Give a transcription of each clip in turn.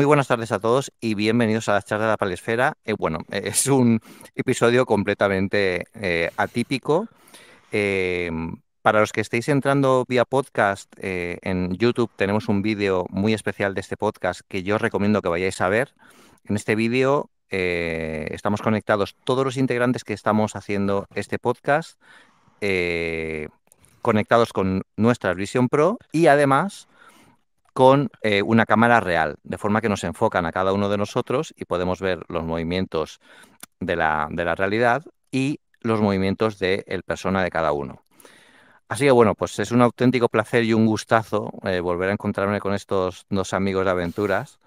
Muy buenas tardes a todos y bienvenidos a la charla de la palesfera. Eh, bueno, es un episodio completamente eh, atípico. Em, para los que estéis entrando vía podcast eh, en YouTube, tenemos un vídeo muy especial de este podcast que yo os recomiendo que vayáis a ver. En este vídeo estamos conectados todos los integrantes que estamos haciendo este podcast, conectados con nuestra Vision Pro y además con eh, una cámara real, de forma que nos enfocan a cada uno de nosotros y podemos ver los movimientos de la, realidad y los movimientos de el persona de cada uno. Así que bueno, pues es un auténtico placer y un gustazo eh, volver a encontrarme con estos dos amigos de aventuras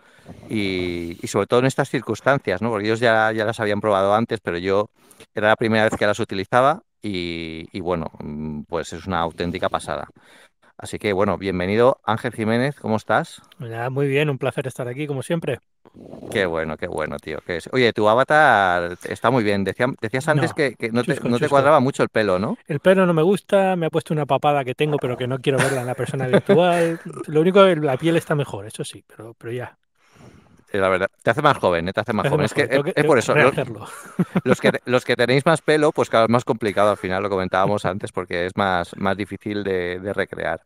y, sobre todo en estas circunstancias, ¿no? Porque ellos ya, ya las habían probado antes, pero yo era la primera vez que las utilizaba y bueno, mm, pues es una auténtica pasada. Así que bueno, bienvenido Ángel Jiménez, ¿cómo estás? muy bien, un placer estar aquí como siempre. Qué bueno, qué bueno, tío. Oye, tu avatar está muy bien. decías antes que, no, te, cuadraba mucho el pelo, ¿no? El pelo no me gusta, me ha puesto una papada que tengo, pero que no quiero verla en la persona virtual. Lo único, la piel está mejor, eso sí, pero ya, eh, la verdad. Te hace más joven, eh, te hace más joven. es que, es, por eso. Los, que, los que tenéis más pelo, pues claro, es más complicado al final, lo comentábamos antes, porque es más, más difícil de, recrear.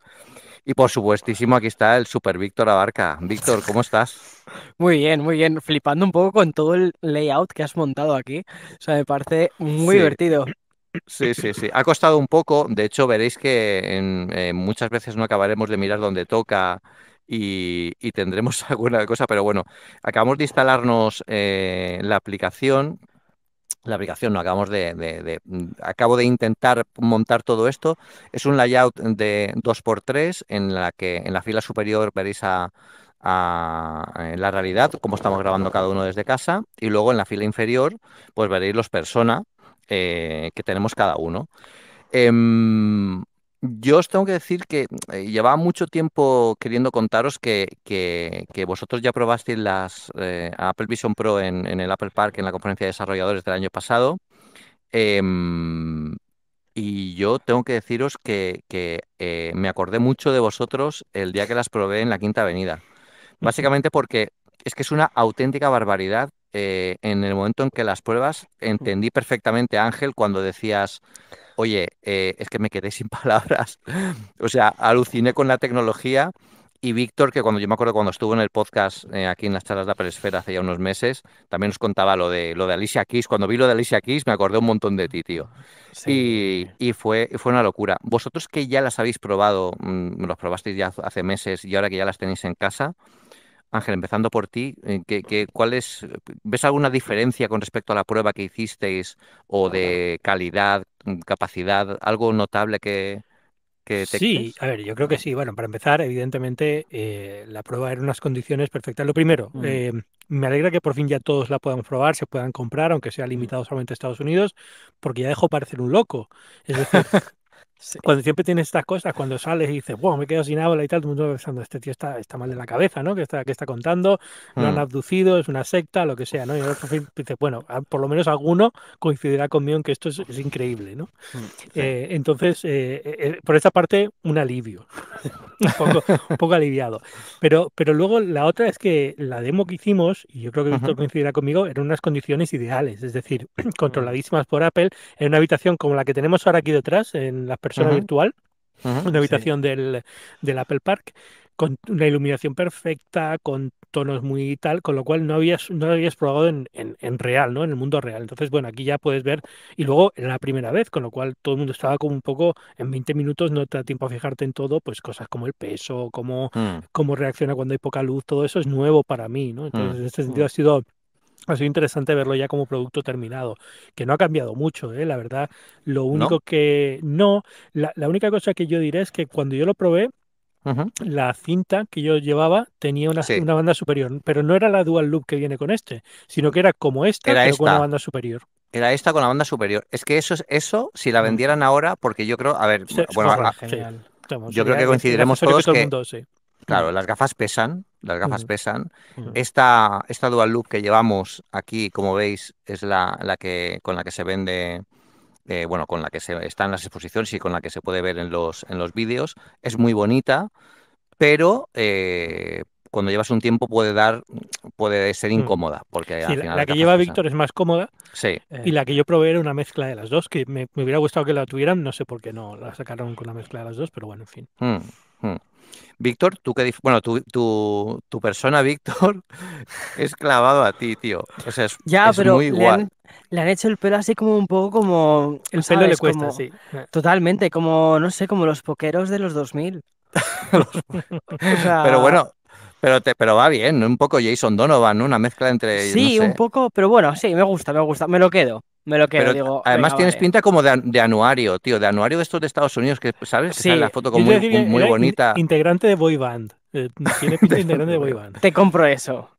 Y por supuestísimo, aquí está el super Víctor Abarca. Víctor, ¿cómo estás? Muy bien, muy bien. Flipando un poco con todo el layout que has montado aquí. O sea, me parece muy divertido. Sí, sí, sí. Ha costado un poco. De hecho, veréis que eh, muchas veces no acabaremos de mirar dónde toca y, tendremos alguna cosa, pero bueno, acabamos de instalarnos eh, la aplicación. La aplicación, no, acabamos de, mm, Acabo de intentar montar todo esto. Es un layout de 2x3 en la que en la fila superior veréis a, eh, la realidad, como estamos grabando cada uno desde casa, y luego en la fila inferior, pues veréis los persona eh, que tenemos cada uno. Em, yo os tengo que decir que mm, eh, llevaba mucho tiempo queriendo contaros que, vosotros ya probasteis las eh, Apple Vision Pro en, el Apple Park en la conferencia de desarrolladores del año pasado. Em, y yo tengo que deciros que, eh, me acordé mucho de vosotros el día que las probé en la Quinta Avenida. Básicamente porque es que es una auténtica barbaridad eh, en el momento en que las pruebas, entendí perfectamente, Ángel, cuando decías, oye, eh, es que me quedé sin palabras. o sea, aluciné con la tecnología. Y Víctor, que cuando yo me acuerdo cuando estuvo en el podcast eh, aquí en las charlas de la Esfera hace ya unos meses, también nos contaba lo de lo de Alicia Keys. Cuando vi lo de Alicia Keys me acordé un montón de ti, tío. Y, y, fue, fue una locura. Vosotros que ya las habéis probado, mm, me los probasteis ya hace meses y ahora que ya las tenéis en casa, Ángel, empezando por ti, eh, ¿qué, cuál es, ¿ves alguna diferencia con respecto a la prueba que hicisteis o de calidad, mm, capacidad, algo notable que, que sí, a ver, yo creo que sí. Bueno, para empezar, evidentemente, eh, la prueba era unas condiciones perfectas. Lo primero, mm. eh, me alegra que por fin ya todos la puedan probar, se puedan comprar, aunque sea mm. limitado solamente a Estados Unidos, porque ya dejo parecer un loco. Es decir, Cuando siempre tienes estas cosas, cuando sales y dices, wow, me quedo sin habla y tal, todo el mundo pensando, este tío está, está mal de la cabeza, ¿no? Que está, que está contando, ¿no han mm. abducido, es una secta, lo que sea, ¿no? Y al fin dices, bueno, ah, por lo menos alguno coincidirá conmigo en que esto es, es increíble, ¿no? Mm, eh, entonces, eh, eh, por esta parte, un alivio, un, poco, poco, aliviado. Pero, pero luego la otra es que la demo que hicimos, y yo creo que esto coincidirá conmigo, eran unas condiciones ideales, es decir, mm. controladísimas por Apple, en una habitación como la que tenemos ahora aquí detrás, en las persona virtual, una habitación del, Apple Park, con una iluminación perfecta, con tonos muy tal, con lo cual no habías, no habías probado en, real, ¿no? En el mundo real. Entonces, bueno, aquí ya puedes ver, y luego en la primera vez, con lo cual todo el mundo estaba como un poco, en 20 minutos no te da tiempo a fijarte en todo, pues cosas como el peso, cómo, mm. cómo reacciona cuando hay poca luz, todo eso es nuevo para mí, ¿no? Entonces, mm, en este mm. sentido ha sido ha sido interesante verlo ya como producto terminado, que no ha cambiado mucho, ¿eh? la verdad. Lo único que no, la, única cosa que yo diré es que cuando yo lo probé, la cinta que yo llevaba tenía una, banda superior, pero no era la dual loop que viene con este, sino que era como esta, era con una banda superior. Era esta con la banda superior. Es que eso, eso si la vendieran ahora, porque yo creo, a ver, bueno, yo creo que coincidiremos todos que, Claro, las gafas pesan las gafas pesan. Esta, esta dual look que llevamos aquí, como veis, es la, que con la que se vende, eh, bueno, con la que se está en las exposiciones y con la que se puede ver en los, en los vídeos. Es muy bonita, pero eh, cuando llevas un tiempo puede dar, puede ser mm. incómoda. Porque la, que lleva Víctor es más cómoda. Sí. Eh, y la que yo probé era una mezcla de las dos, que me, hubiera gustado que la tuvieran, no sé por qué no la sacaron con la mezcla de las dos, pero bueno, en fin. Mm, mm. Víctor, tú que bueno, tu, persona, Víctor, es clavado a ti, tío. O sea, es, muy igual. Le han, hecho el pelo así como un poco como. El pelo le cuesta, sí. Eh. Totalmente, como, no sé, como los pokeros de los 2000. Pero bueno, pero, te, pero va bien, un poco Jason Donovan, una mezcla entre. Sí, un poco, pero bueno, sí, me gusta, me gusta, me lo quedo. Me lo quiero Además tienes pinta como de, anuario, tío, de anuario de estos de Estados Unidos, que sabes, que sale la foto como muy, bonita. Integrante de boy band. Eh, tiene pinta de integrante de boy band. Te compro eso.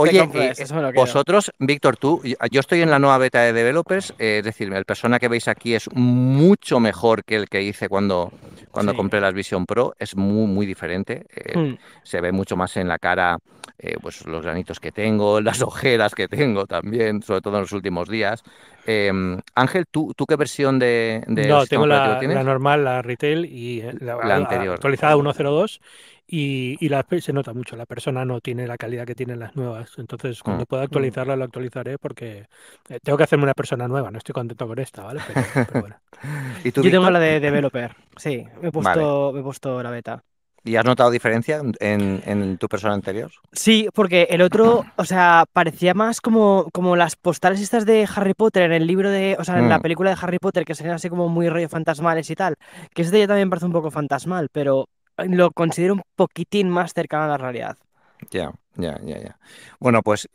Oye, eh, vosotros, Víctor, tú, yo estoy en la nueva beta de developers, eh, es decir, el persona que veis aquí es mucho mejor que el que hice cuando, cuando compré las Vision Pro, es muy, muy diferente. Eh, hmm. Se ve mucho más en la cara pues los granitos que tengo, las ojeras que tengo también, sobre todo en los últimos días. Em, Ángel, ¿tú, qué versión de, no, tengo la, normal, la retail y la, la anterior. actualizada 1.02 y, la, se nota mucho, la persona no tiene la calidad que tienen las nuevas. Entonces, cuando mm, pueda mm. actualizarla, lo actualizaré porque eh, tengo que hacerme una persona nueva, no estoy contento con esta, ¿vale? ¿Y tú, Yo tengo la de developer, sí, me he puesto, he puesto la beta. ¿Y has notado diferencia en, en, tu persona anterior? Sí, porque el otro, o sea, parecía más como, como las postales estas de Harry Potter en el libro de, o sea, en la mm. película de Harry Potter, que serían así como muy rollo fantasmales y tal. Que este ya también parece un poco fantasmal, pero lo considero un poquitín más cercano a la realidad. Ya, ya, ya, ya. Bueno, pues,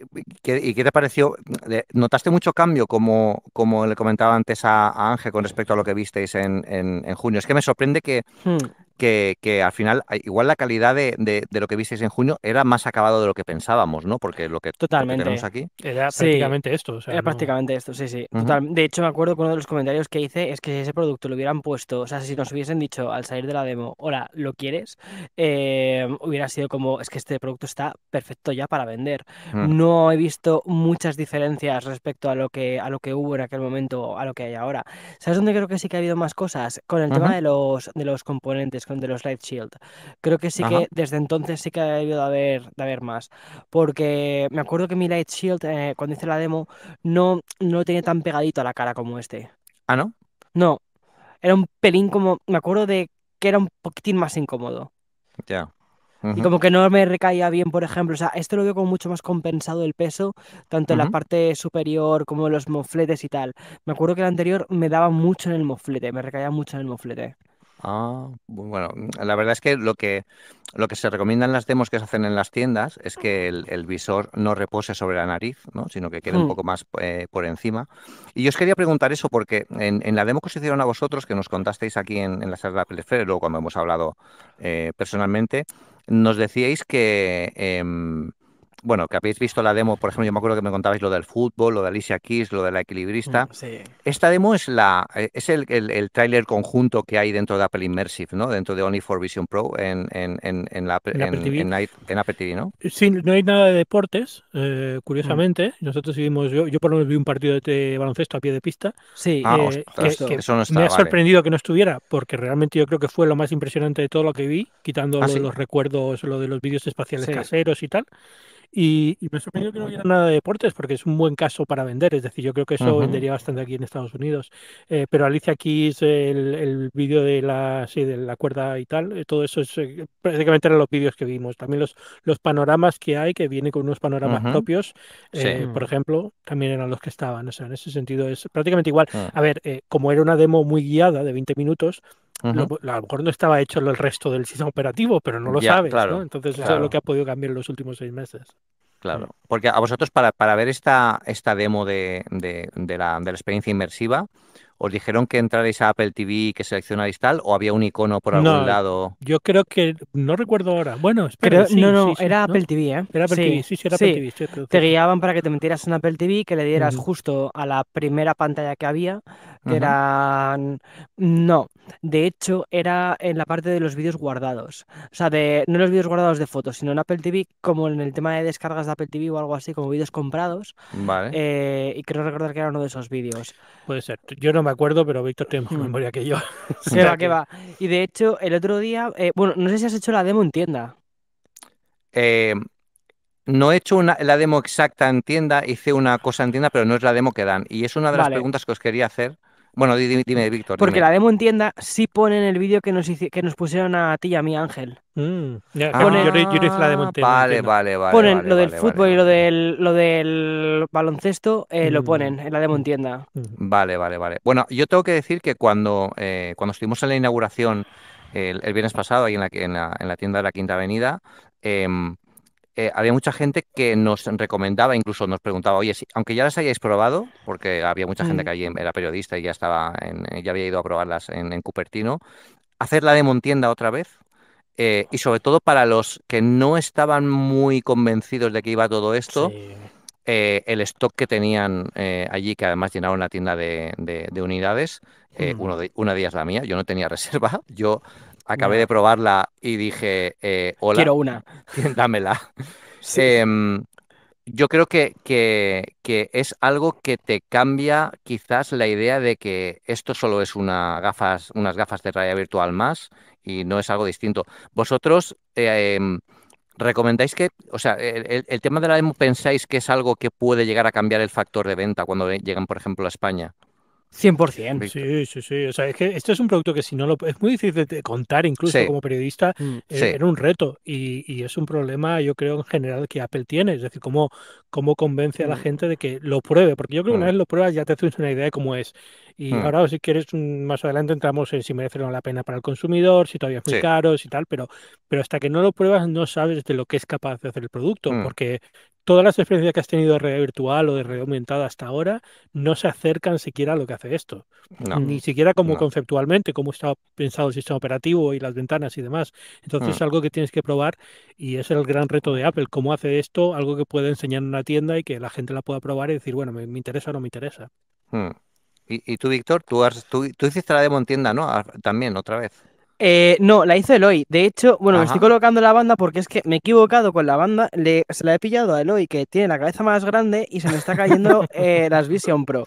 ¿y qué te pareció? ¿Notaste mucho cambio, como, como le comentaba antes a, Ángel, con respecto a lo que visteis en, junio? Es que me sorprende que, hmm que, al final, igual la calidad de, lo que visteis en junio era más acabado de lo que pensábamos, ¿no? Porque lo que, tenemos aquí. Era prácticamente esto. era prácticamente esto, sí, sí. de hecho, me acuerdo que uno de los comentarios que hice es que si ese producto lo hubieran puesto, o sea, si nos hubiesen dicho al salir de la demo, hola, ¿lo quieres? Eh, hubiera sido como, es que este producto está perfecto ya para vender. No he visto muchas diferencias respecto a lo, que, a lo que hubo en aquel momento, a lo que hay ahora. ¿Sabes dónde creo que sí que ha habido más cosas? Con el tema de los, de los componentes con de los Light Shield. Creo que sí que desde entonces sí que ha debido de haber, de haber más. Porque me acuerdo que mi Light Shield, eh, cuando hice la demo, no, no lo tenía tan pegadito a la cara como este. ¿Ah, no? No. Era un pelín como. Me acuerdo de que era un poquitín más incómodo. Ya. Y como que no me recaía bien, por ejemplo. O sea, esto lo veo como mucho más compensado el peso, tanto en la parte superior como en los mofletes y tal. Me acuerdo que el anterior me daba mucho en el moflete, me recaía mucho en el moflete. Ah, bueno, la verdad es que lo que, lo que se recomiendan las demos que se hacen en las tiendas es que el, visor no repose sobre la nariz, ¿no? sino que quede un mm. poco más eh, por encima. Y yo os quería preguntar eso porque en, en, la demo que os hicieron a vosotros, que nos contasteis aquí en, la sala de Apple Sphere, luego cuando hemos hablado eh, personalmente, nos decíais que... Em, bueno, que habéis visto la demo, por ejemplo, yo me acuerdo que me contabais lo del fútbol, lo de Alicia Keys, lo de la equilibrista. Mm, Esta demo es la eh, es el, el, tráiler conjunto que hay dentro de Apple Immersive, ¿no? Dentro de Only for Vision Pro en, la, Apple TV. en, Apple ¿no? Eh, sí, no hay nada de deportes, eh, mm. curiosamente. Nosotros vimos, yo, yo por lo menos vi un partido de baloncesto a pie de pista. Sí, ah, eso no está, me ha sorprendido que no estuviera, porque realmente yo creo que fue lo más impresionante de todo lo que vi, quitando ah, los recuerdos, lo de los vídeos espaciales caseros y tal. Y, y me sorprendió que no hubiera nada de deportes porque es un buen caso para vender. Es decir, yo creo que eso vendería bastante aquí en Estados Unidos. Eh, pero Alicia aquí el, el vídeo de la, sí, de la cuerda y tal, eh, todo eso es eh, prácticamente eran los vídeos que vimos. También los, los panoramas que hay, que vienen con unos panoramas propios, por ejemplo, también eran los que estaban. O sea, en ese sentido es prácticamente igual. Ah. A ver, como era una demo muy guiada de 20 minutos, a lo mejor no estaba hecho el resto del sistema operativo, pero no lo sabes, ¿no? Entonces eso es lo que ha podido cambiar en los últimos seis meses. Claro, porque a vosotros para, para ver esta, esta demo de, de, la, de la experiencia inmersiva, ¿Os dijeron que entrarais a Apple TV y que seleccionáis tal? ¿O había un icono por algún no, lado? Yo creo que no recuerdo ahora. Bueno, espera. Sí, no, no, era Apple TV, ¿eh? Era Apple TV, sí, sí, era Apple TV. Sí, te guiaban para que te metieras en Apple TV, que le dieras justo a la primera pantalla que había que eran... No, de hecho era en la parte de los vídeos guardados. O sea, de, no los vídeos guardados de fotos, sino en Apple TV, como en el tema de descargas de Apple TV o algo así, como vídeos comprados. Vale. Eh, y creo recordar que era uno de esos vídeos. Puede ser. Yo no me acuerdo, pero Víctor tiene más hmm. memoria que yo. que va, que va. Y de hecho, el otro día, eh, bueno, no sé si has hecho la demo en tienda. Eh, no he hecho una, la demo exacta en tienda, hice una cosa en tienda, pero no es la demo que dan. Y es una de las preguntas que os quería hacer. Bueno, dime, Víctor. Porque la demo en tienda sí ponen el vídeo que nos, que nos pusieron a ti y a mi Ángel. Mm, ah. yo, hice la demo Vale, vale, vale. Ponen lo del fútbol y lo del, lo del baloncesto, eh, lo mm. ponen en la demo en mm. tienda. Vale, vale, vale. Bueno, yo tengo que decir que cuando, eh, cuando estuvimos en la inauguración el, viernes pasado, ahí en la, en, en la tienda de la Quinta Avenida, eh, eh, había mucha gente que nos recomendaba, incluso nos preguntaba, oye, si, aunque ya las hayáis probado, porque había mucha gente mm. que allí era periodista y ya estaba, ya había ido a probarlas en, Cupertino, hacer la de Montienda otra vez. Eh, y sobre todo para los que no estaban muy convencidos de que iba todo esto, eh, el stock que tenían allí, que además llenaron la tienda de, unidades, mm. uno de, una de ellas la mía, yo no tenía reserva, yo acabé de probarla y dije, eh, hola. Quiero una. Dámela. Em, yo creo que, es algo que te cambia quizás la idea de que esto solo es una unas gafas de realidad virtual más y no es algo distinto. Vosotros em, recomendáis que, o sea, el, el, tema de la demo pensáis que es algo que puede llegar a cambiar el factor de venta cuando llegan, por ejemplo, a España. 100%. Sí, sí, sí. O sea, es que esto es un producto que si no lo... Es muy difícil de contar incluso como periodista. Mm, eh, era un reto y, y, es un problema, yo creo, en general que Apple tiene. Es decir, cómo, cómo convence a la mm. gente de que lo pruebe. Porque yo creo que una mm. vez lo pruebas ya te haces una idea de cómo es. Y ahora, si quieres, más adelante entramos en si merece la pena para el consumidor, si todavía es muy caro, si tal. Pero, pero hasta que no lo pruebas no sabes de lo que es capaz de hacer el producto. Porque todas las experiencias que has tenido de realidad virtual o de realidad aumentada hasta ahora no se acercan siquiera a lo que hace esto. Ni siquiera como conceptualmente, cómo está pensado el sistema operativo y las ventanas y demás. Entonces mm. es algo que tienes que probar y es el gran reto de Apple, cómo hace esto, algo que puede enseñar en una tienda y que la gente la pueda probar y decir, bueno, me, interesa o no me interesa. Mm. ¿Y, tú, Víctor, tú, tú hiciste la demo en tienda, ¿no? Ah, también, otra vez. Eh, no, la hizo Eloy. De hecho, bueno, me estoy colocando la banda porque es que me he equivocado con la banda. Le, se la he pillado a Eloy, que tiene la cabeza más grande y se me está cayendo eh, las Vision Pro.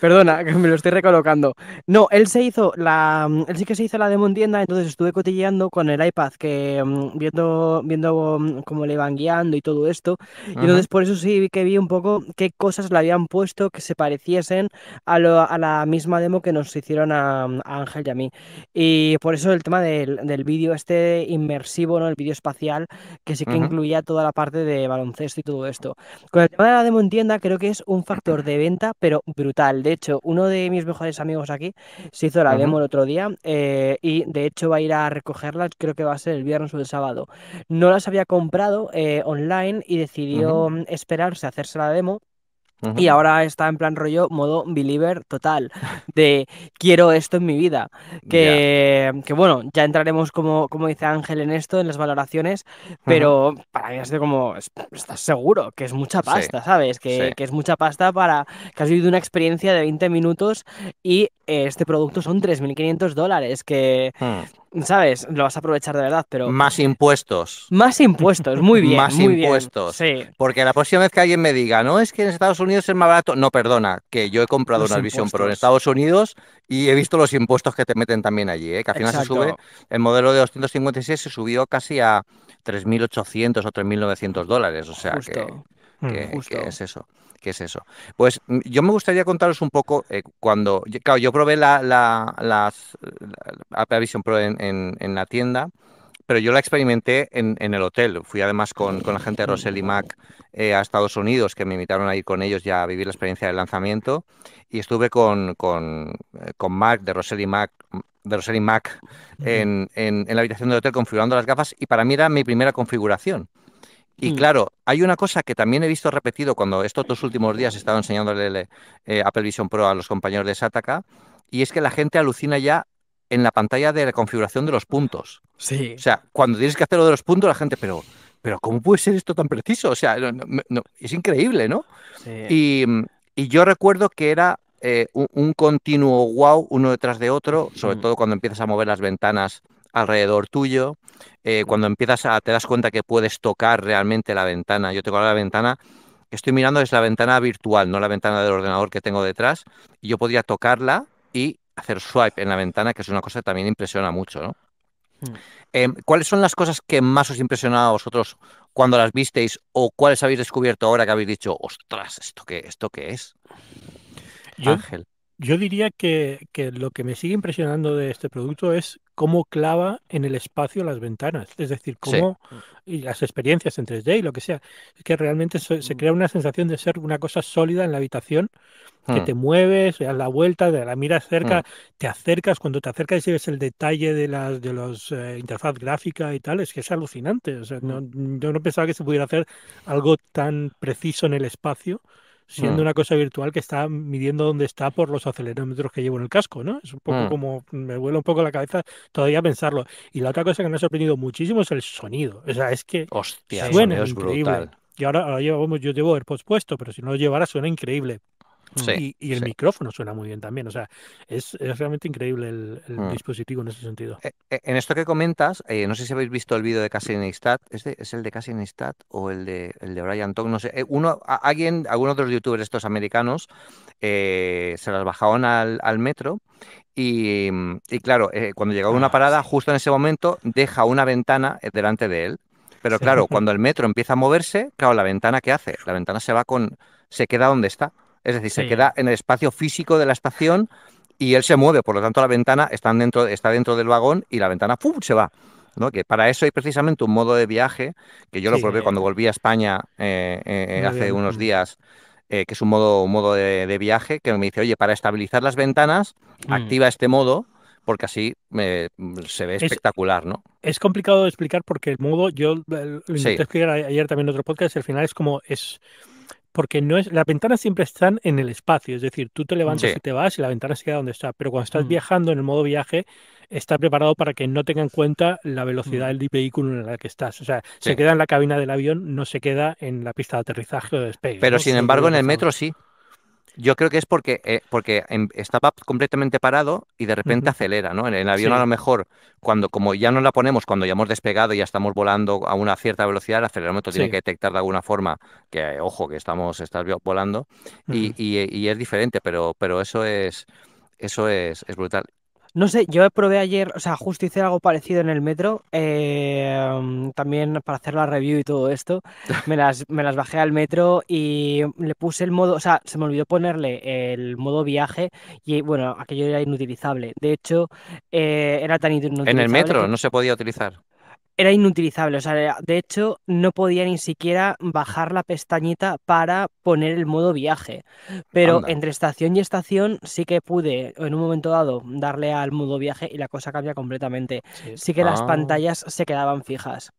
Perdona, que me lo estoy recolocando. No, él se hizo la. Mm, él sí que se hizo la demo en tienda entonces estuve cotilleando con el iPad, que mm, viendo, viendo mm, cómo le iban guiando y todo esto. Y entonces por eso sí que vi un poco qué cosas le habían puesto que se pareciesen a, lo, a la misma demo que nos hicieron a, a Ángel y a mí. Y por eso el tema del, vídeo este inmersivo, ¿no? El vídeo espacial, que sí que incluía toda la parte de baloncesto y todo esto. Con el tema de la demo en tienda, creo que es un factor de venta, pero brutal. De hecho, uno de mis mejores amigos aquí se hizo la demo el otro día eh, y de hecho va a ir a recogerla, creo que va a ser el viernes o el sábado. No las había comprado eh, online y decidió mm, esperarse a hacerse la demo y ahora está en plan rollo modo believer total, de quiero esto en mi vida. Que, bueno, ya entraremos como, como dice Ángel en esto, en las valoraciones, pero para mí ha sido como, estás seguro, que es mucha pasta, ¿sabes? Que, es mucha pasta para que has vivido una experiencia de 20 minutos y eh, este producto son 3.500 dólares, que... Hmm. ¿sabes? Lo vas a aprovechar de verdad, pero... Más impuestos. Más impuestos, muy bien. más impuestos. Sí. Porque la próxima vez que alguien me diga, no, es que en Estados Unidos es más barato. No, perdona, que yo he comprado una Vision pero en Estados Unidos y he visto los impuestos que te meten también allí, ¿eh? que al final se sube, el modelo de 256 se subió casi a 3.800 o 3.900 dólares, o sea que mm, es eso qué es eso. Pues mm, yo me gustaría contaros un poco eh, cuando, claro, yo probé la, la, Apple Vision Pro en, en, la tienda, pero yo la experimenté en, en el hotel. Fui además con, con la gente de Roseli y Mac eh, a Estados Unidos, que me invitaron a ir con ellos ya a vivir la experiencia del lanzamiento, y estuve con, con, eh, con Mac de Roseli y Mac de Mac en, en la habitación del hotel configurando las gafas y para mí era mi primera configuración. Y mm. claro, hay una cosa que también he visto repetido cuando estos dos últimos días he estado enseñándole eh, Apple Vision Pro a los compañeros de Sataka, y es que la gente alucina ya en la pantalla de la configuración de los puntos. Sí. O sea, cuando tienes que hacer lo de los puntos, la gente, pero, pero ¿cómo puede ser esto tan preciso? O sea, es increíble, ¿no? Sí. Y, yo recuerdo que era eh, un, continuo wow uno detrás de otro, sobre mm. todo cuando empiezas a mover las ventanas alrededor tuyo. Eh, cuando empiezas a, te das cuenta que puedes tocar realmente la ventana. Yo tengo la ventana estoy mirando es la ventana virtual, no la ventana del ordenador que tengo detrás. Y yo podría tocarla y hacer swipe en la ventana, que es una cosa que también impresiona mucho, ¿no? Hmm. Em, ¿Cuáles son las cosas que más os impresionaron a vosotros cuando las visteis o cuáles habéis descubierto ahora que habéis dicho, ostras, ¿esto qué, esto qué es? Ángel. Yo diría que, lo que me sigue impresionando de este producto es cómo clava en el espacio las ventanas, es decir, cómo y las experiencias en 3D y lo que sea. Es que realmente se, mm. crea una sensación de ser una cosa sólida en la habitación, que hmm. te mueves, das la vuelta, la miras cerca, hmm. te acercas, cuando te acercas y ves el detalle de las de los eh, interfaz gráfica y tal, es que es alucinante. Hmm. yo no pensaba que se pudiera hacer algo tan preciso en el espacio siendo mm. una cosa virtual que está midiendo dónde está por los acelerómetros que llevo en el casco, ¿no? Es un poco mm. como, me vuela un poco la cabeza todavía pensarlo. Y la otra cosa que me ha sorprendido muchísimo es el sonido. O sea, es que suena increíble. Y ahora, ahora llevamos, yo llevo AirPods puesto, pero si no lo llevara suena increíble y, el micrófono suena muy bien también. O sea, es, realmente increíble el, mm. dispositivo en ese sentido. Eh, eh, en esto que comentas, eh, no sé si habéis visto el vídeo de Casey Neistat. ¿Es, el de Casey Neistat o el de, el de Brian Tong? No sé. Uno, alguien, algunos de los youtubers estos americanos se las bajaron al, metro y, mm, claro, cuando llegaba a una ah, parada, justo en ese momento deja una ventana delante de él. Pero claro, cuando el metro empieza a moverse, claro, la ventana, ¿qué hace? La ventana se va con... se queda donde está. Es decir, se queda en el espacio físico de la estación y él se mueve, por lo tanto la ventana está dentro, del vagón y la ventana se va. ¿no? Que para eso hay precisamente un modo de viaje, que yo lo probé cuando volví a España eh, eh, hace unos días, eh, que es un modo, de, viaje, que me dice, oye, para estabilizar las ventanas, mm. activa este modo, porque así mm, se ve espectacular, ¿no? Es complicado de explicar porque el modo, yo lo intenté explicar ayer también en otro podcast, al final es como es porque no es, las ventanas siempre están en el espacio, es decir, tú te levantas y te vas y la ventana se queda donde está, pero cuando estás mm. viajando en el modo viaje, está preparado para que no tenga en cuenta la velocidad mm. del vehículo en la que estás, o sea, se queda en la cabina del avión, no se queda en la pista de aterrizaje o de space. Pero sin embargo, en el metro sí. Yo creo que es porque, eh, porque em, estaba completamente parado y de repente acelera, ¿no? En el avión a lo mejor, cuando como ya no la ponemos, cuando ya hemos despegado y ya estamos volando a una cierta velocidad, el acelerómetro tiene que detectar de alguna forma que, ojo, que estamos volando y, y, y, es diferente, pero, pero eso es... Eso es, es brutal. No sé, yo probé ayer, o sea, justo hice algo parecido en el metro, em, también para hacer la review y todo esto. Me las, bajé al metro y le puse el modo, o sea, se me olvidó ponerle el modo viaje y bueno, aquello era inutilizable. De hecho, eh, era tan inutilizable. En el metro no se podía utilizar era inutilizable, o sea, de hecho no podía ni siquiera bajar la pestañita para poner el modo viaje, pero entre estación y estación sí que pude en un momento dado darle al modo viaje y la cosa cambia completamente. Sí, que las ah. pantallas se quedaban fijas.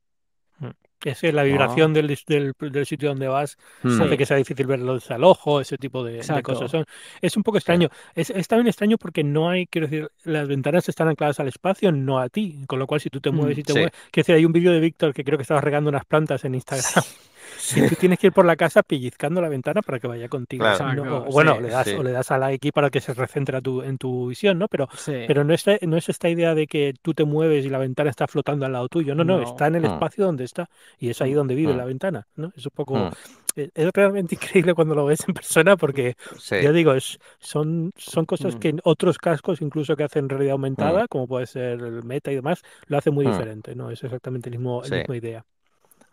Mm. Es la ah. vibración del, del, sitio donde vas hmm. hace que sea difícil ver los ojo, ese tipo de, cosas. Son, es un poco extraño. Es, también extraño porque no hay, quiero decir, las ventanas están ancladas al espacio, no a ti. Con lo cual, si tú te mueves hmm, y te mueves. Quiero decir, hay un vídeo de Víctor que creo que estaba regando unas plantas en Instagram si tú tienes que ir por la casa pellizcando la ventana para que vaya contigo. o bueno, le das, o le das a la X para que se recentra tu, en tu visión, ¿no? Pero, pero no, es, no es esta idea de que tú te mueves y la ventana está flotando al lado tuyo. No, no, está en el ah. espacio donde está y es ahí mm, donde vive mm. la ventana, ¿no? Es un poco... Mm. E, es, realmente increíble cuando lo ves en persona porque, yo digo, es, son, son cosas que en otros cascos, incluso que hacen realidad aumentada, como puede ser el Meta y demás, lo hace muy diferente, ¿no? Es exactamente el mismo, la misma idea.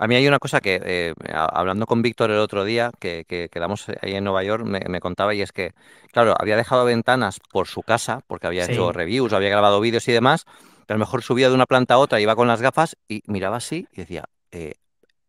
A mí hay una cosa que, eh, hablando con Víctor el otro día, que, quedamos eh, ahí en Nueva York, me, contaba y es que, claro, había dejado ventanas por su casa, porque había hecho reviews, había grabado vídeos y demás, pero a lo mejor subía de una planta a otra, iba con las gafas y miraba así y decía, eh,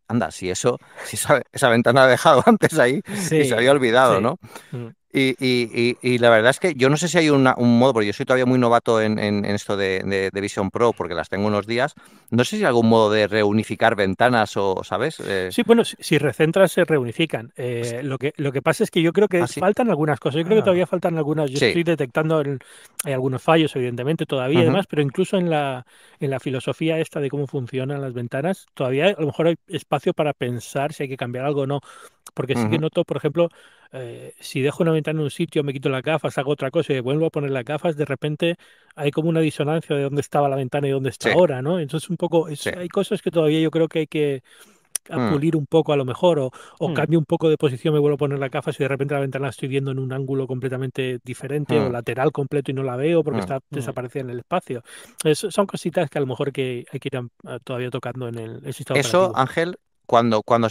anda, si eso, si esa, ventana ha dejado antes ahí, y se había olvidado, ¿no? Mm. Y, la verdad es que yo no sé si hay un modo, porque yo soy todavía muy novato en, esto de, Vision Pro, porque las tengo unos días. No sé si hay algún modo de reunificar ventanas o, ¿sabes? Eh, sí, bueno, si, recentras, se reunifican. Eh, lo, que, lo que pasa es que yo creo que ah, faltan algunas cosas. Yo creo que ah. todavía faltan algunas. Yo estoy detectando hay algunos fallos, evidentemente, todavía, y demás, pero incluso en la, en la filosofía esta de cómo funcionan las ventanas, todavía a lo mejor hay espacio para pensar si hay que cambiar algo o no. Porque sí que noto, por ejemplo, eh, si dejo una ventana en un sitio, me quito las gafas, hago otra cosa y vuelvo a poner las gafas, de repente hay como una disonancia de dónde estaba la ventana y dónde está ahora, ¿no? Entonces un poco, hay cosas que todavía yo creo que hay que a mm. pulir un poco a lo mejor, o, mm. cambio un poco de posición, me vuelvo a poner la caja si de repente la ventana estoy viendo en un ángulo completamente diferente o mm. lateral completo y no la veo porque está desaparecida en el espacio. son cositas que a lo mejor que hay que ir todavía tocando en el, Eso, Ángel, cuando, cuando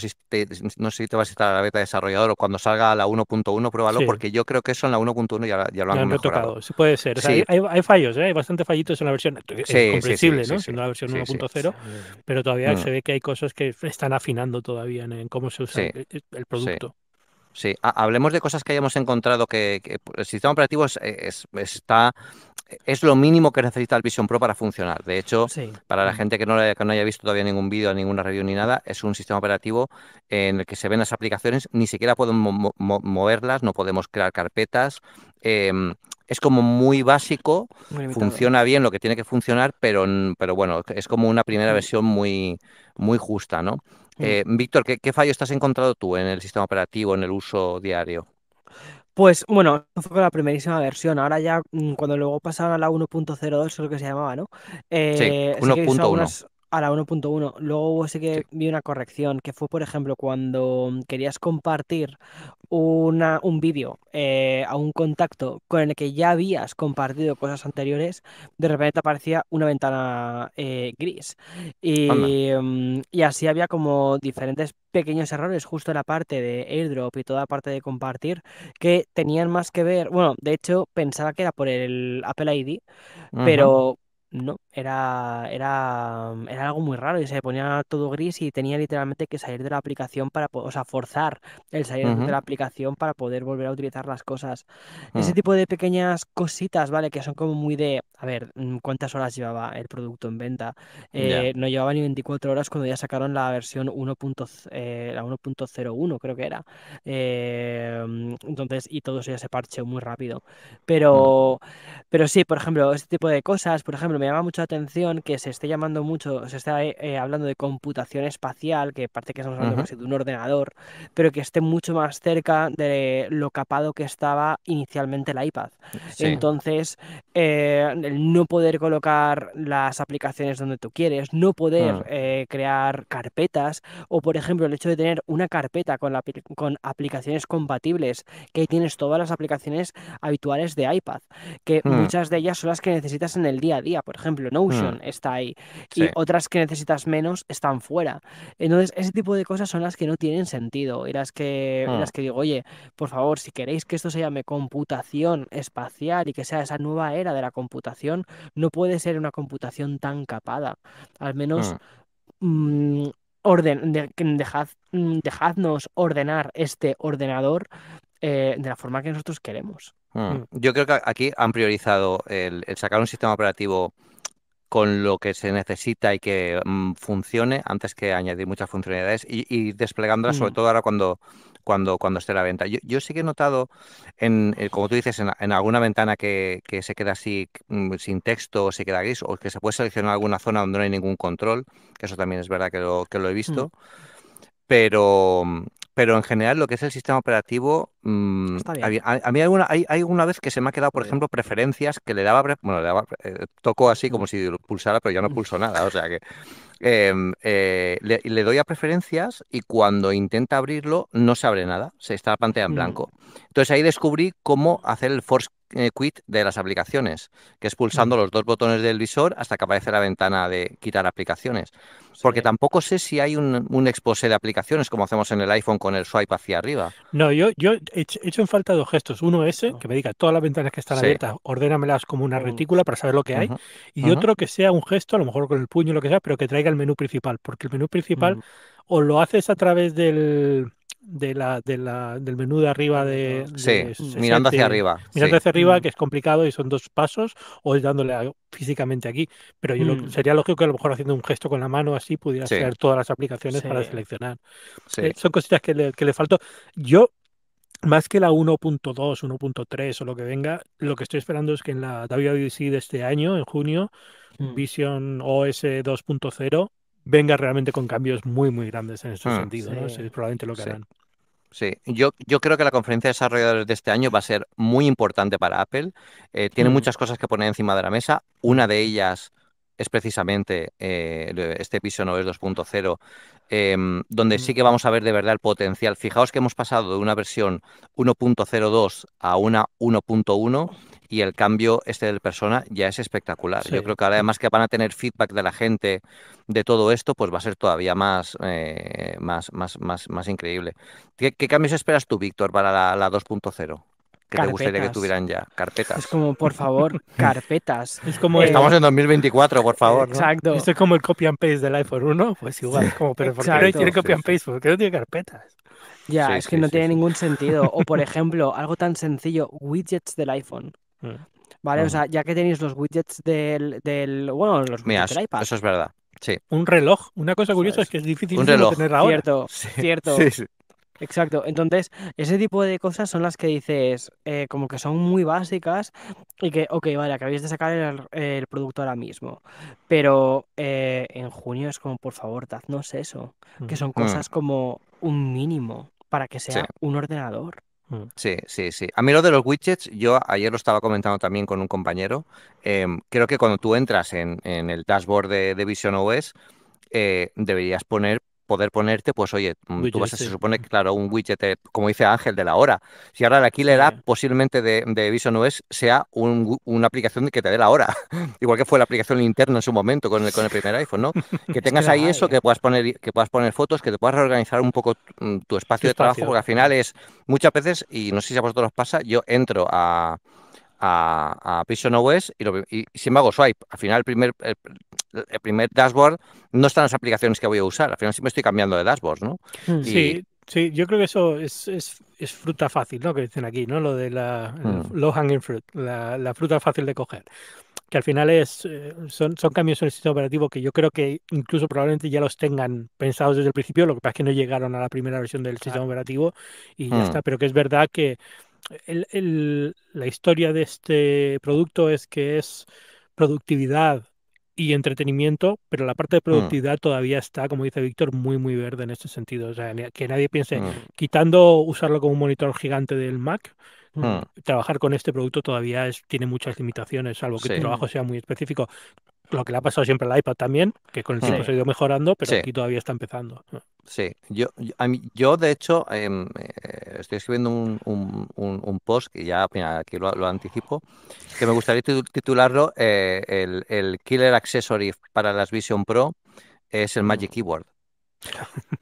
no sé si te vas a estar a la beta desarrollador o cuando salga a la 1.1, pruébalo, porque yo creo que eso en la 1.1 ya, ya, lo han, mejorado. Tocado. Sí, puede ser. hay, hay, fallos, ¿eh? hay bastante fallitos en la versión. Es comprensible, ¿no? Siendo la versión 1.0, pero todavía mm. se ve que hay cosas que están afinando todavía en, cómo se usa el producto. Sí, hablemos de cosas que hayamos encontrado que, pues, el sistema operativo es, está, es lo mínimo que necesita el Vision Pro para funcionar. De hecho, para la gente que no, haya visto todavía ningún vídeo, ninguna review ni nada, es un sistema operativo en el que se ven las aplicaciones, ni siquiera podemos moverlas, no podemos crear carpetas. Em, es como muy básico, funciona bien lo que tiene que funcionar, pero, pero bueno, es como una primera versión muy, muy justa, ¿no? Mm. Eh, Víctor, ¿qué, fallo estás encontrado tú en el sistema operativo, en el uso diario? Pues bueno, fue la primerísima versión. Ahora ya, mm, cuando luego pasaron a la 1.02, es lo que se llamaba, ¿no? Eh, sí, 1.1 a la 1.1. Luego sí que vi una corrección, que fue, por ejemplo, cuando querías compartir una, un vídeo eh, a un contacto con el que ya habías compartido cosas anteriores, de repente aparecía una ventana eh, gris. Mm, y, así había como diferentes pequeños errores justo en la parte de airdrop y toda la parte de compartir que tenían más que ver, bueno, de hecho pensaba que era por el Apple ID, pero no, era, era, mm, era algo muy raro y se ponía todo gris y tenía literalmente que salir de la aplicación para, o sea, forzar el salir de la aplicación para poder volver a utilizar las cosas. Ese ah. tipo de pequeñas cositas, ¿vale? Que son como muy de, a ver, mm, ¿cuántas horas llevaba el producto en venta? Eh, no llevaba ni 24 horas cuando ya sacaron la versión 1. Eh, la 1.01 creo que era. Eh, mm, entonces, y todo eso ya se parcheó muy rápido. Pero, pero sí, por ejemplo, este tipo de cosas, por ejemplo, me llama mucho atención que se esté llamando mucho, se está eh, eh, hablando de computación espacial, que parte que estamos hablando de un ordenador, pero que esté mucho más cerca de lo capado que estaba inicialmente el iPad. Entonces, eh, el no poder colocar las aplicaciones donde tú quieres, no poder ah. crear carpetas, o por ejemplo, el hecho de tener una carpeta con, con aplicaciones compatibles, que tienes todas las aplicaciones habituales de iPad, que hmm. muchas de ellas son las que necesitas en el día a día. Por ejemplo, Notion mm. está ahí. Y otras que necesitas menos están fuera. Entonces, ese tipo de cosas son las que no tienen sentido y las que, las mm. que digo, oye, por favor, si queréis que esto se llame computación espacial y que sea esa nueva era de la computación, no puede ser una computación tan capada. Al menos... Mm. Orden, de, dejad, dejadnos ordenar este ordenador eh, de la forma que nosotros queremos. Yo creo que aquí han priorizado el, el, sacar un sistema operativo con lo que se necesita y que mm, funcione antes que añadir muchas funcionalidades y, desplegándolas, sobre mm. todo ahora cuando, cuando, cuando esté la venta. Yo, yo, sí que he notado, en, eh, como tú dices, en, alguna ventana que, se queda así mm, sin texto o se queda gris, o que se puede seleccionar alguna zona donde no hay ningún control, que eso también es verdad que lo, que lo he visto. Pero, pero en general lo que es el sistema operativo, mm, a, mí hay hay, vez que se me ha quedado, por ejemplo, preferencias que le daba, bueno, le daba, eh, así como si pulsara, pero ya no pulso nada, o sea que em, eh, le, doy a preferencias y cuando intenta abrirlo no se abre nada, se está la pantalla en mm. blanco. Entonces ahí descubrí cómo hacer el force eh, quit de las aplicaciones, que es pulsando los dos botones del visor hasta que aparece la ventana de quitar aplicaciones. Porque tampoco sé si hay un, un exposé de aplicaciones como hacemos en el iPhone con el swipe hacia arriba. No, yo, yo he, hecho, en falta dos gestos. Uno ese, ah. que me diga todas las ventanas que están abiertas, ordénamelas como una mm. retícula para saber lo que hay. Y otro que sea un gesto, a lo mejor con el puño, lo que sea, pero que traiga el menú principal. Porque el menú principal mm. o lo haces a través del de la, de la, del menú de arriba de... mirando hacia arriba. Mirando hacia arriba, mm. que es complicado y son dos pasos, o es dándole físicamente aquí. Pero yo mm. sería lógico que a lo mejor haciendo un gesto con la mano así pudiera hacer todas las aplicaciones para seleccionar. Eh, son cositas que le, que faltó. Yo más que la 1.2, 1.3 o lo que venga, lo que estoy esperando es que en la WWDC de este año, en junio, mm. Vision OS 2.0 venga realmente con cambios muy, muy grandes en estos ah, sentido. ¿no? es probablemente lo que harán. Sí, yo, yo creo que la conferencia de desarrolladores de este año va a ser muy importante para Apple. Eh, tiene mm. muchas cosas que poner encima de la mesa. Una de ellas es precisamente eh, este Episodio es 2.0, donde sí mm. que vamos a ver de verdad el potencial. Fijaos que hemos pasado de una versión 1.02 a una 1.1 y el cambio este del persona ya es espectacular. Yo creo que ahora además que van a tener feedback de la gente de todo esto, pues va a ser todavía más, eh, más, más, increíble. ¿Qué, cambios esperas tú, Víctor, para la, 2.0? que te gustaría que tuvieran ya. Carpetas. Es como, por favor, carpetas. Es como Estamos en 2024, por favor. Exacto. Esto es como el copy and paste del iPhone 1, pues igual. pero ¿por qué no tiene copy and paste? Porque no tiene carpetas? Ya, es que no tiene ningún sentido. O, por ejemplo, algo tan sencillo, widgets del iPhone. Mm. ¿Vale? O sea, ya que tenéis los widgets del, bueno, los Mira, Eso es verdad. Sí. Un reloj. Una cosa curiosa es. que es difícil un tener ahora. Cierto, cierto. Exacto. Entonces, ese tipo de cosas son las que dices, eh, como que son muy básicas y que, ok, vale, acabáis de sacar el, producto ahora mismo. Pero eh, en junio es como, por favor, dadnos eso. Que mm. son mm. cosas como un mínimo para que sea un ordenador. Mm. Sí, sí, sí. A mí lo de los widgets, yo ayer lo estaba comentando también con un compañero. Em, creo que cuando tú entras en, el dashboard de, de Vision OS, eh, deberías poner poder ponerte, pues oye, mm, tú vas a, se supone, claro, un widget, eh, como dice Ángel, de la hora. Si ahora la killer app posiblemente de, de, Vision OS sea una aplicación que te dé la hora, igual que fue la aplicación interna en su momento con el, con el primer iPhone, ¿no? Que tengas ahí eso, que ¿eh? puedas, poner, que puedas poner fotos, que te puedas reorganizar un poco mm, tu, espacio de trabajo, porque al final es, muchas veces, y no sé si a vosotros os pasa, yo entro a a, a Vision OS y, lo, y, sin Swipe. Al final el primer, el, primer dashboard no están las aplicaciones que voy a usar. Al final siempre estoy cambiando de dashboard, ¿no? Hmm. Sí, sí, yo creo que eso es, es, es, fruta fácil, ¿no? Que dicen aquí, ¿no? Lo de la hmm. low hanging fruit, la, fruta fácil de coger. Que al final es, eh, son, son cambios en el sistema operativo que yo creo que incluso probablemente ya los tengan pensados desde el principio, lo que pasa es que no llegaron a la primera versión del sistema operativo y ya hmm. está, pero que es verdad que el, la historia de este producto es que es productividad y entretenimiento, pero la parte de mm. productividad todavía está, como dice Víctor, muy, muy verde en este sentido. O sea, que nadie piense, mm. quitando usarlo como un monitor gigante del Mac, mm. trabajar con este producto todavía tiene muchas limitaciones, salvo que el tu trabajo sea muy específico lo que le ha pasado siempre al iPad también, que con el tiempo se ha ido mejorando, pero aquí todavía está empezando. Sí, yo, yo, de hecho em, eh, estoy escribiendo un, post, que ya aquí lo, anticipo, que me gustaría titularlo eh, el, el, Killer Accessory para las Vision Pro es el Magic mm. Keyboard.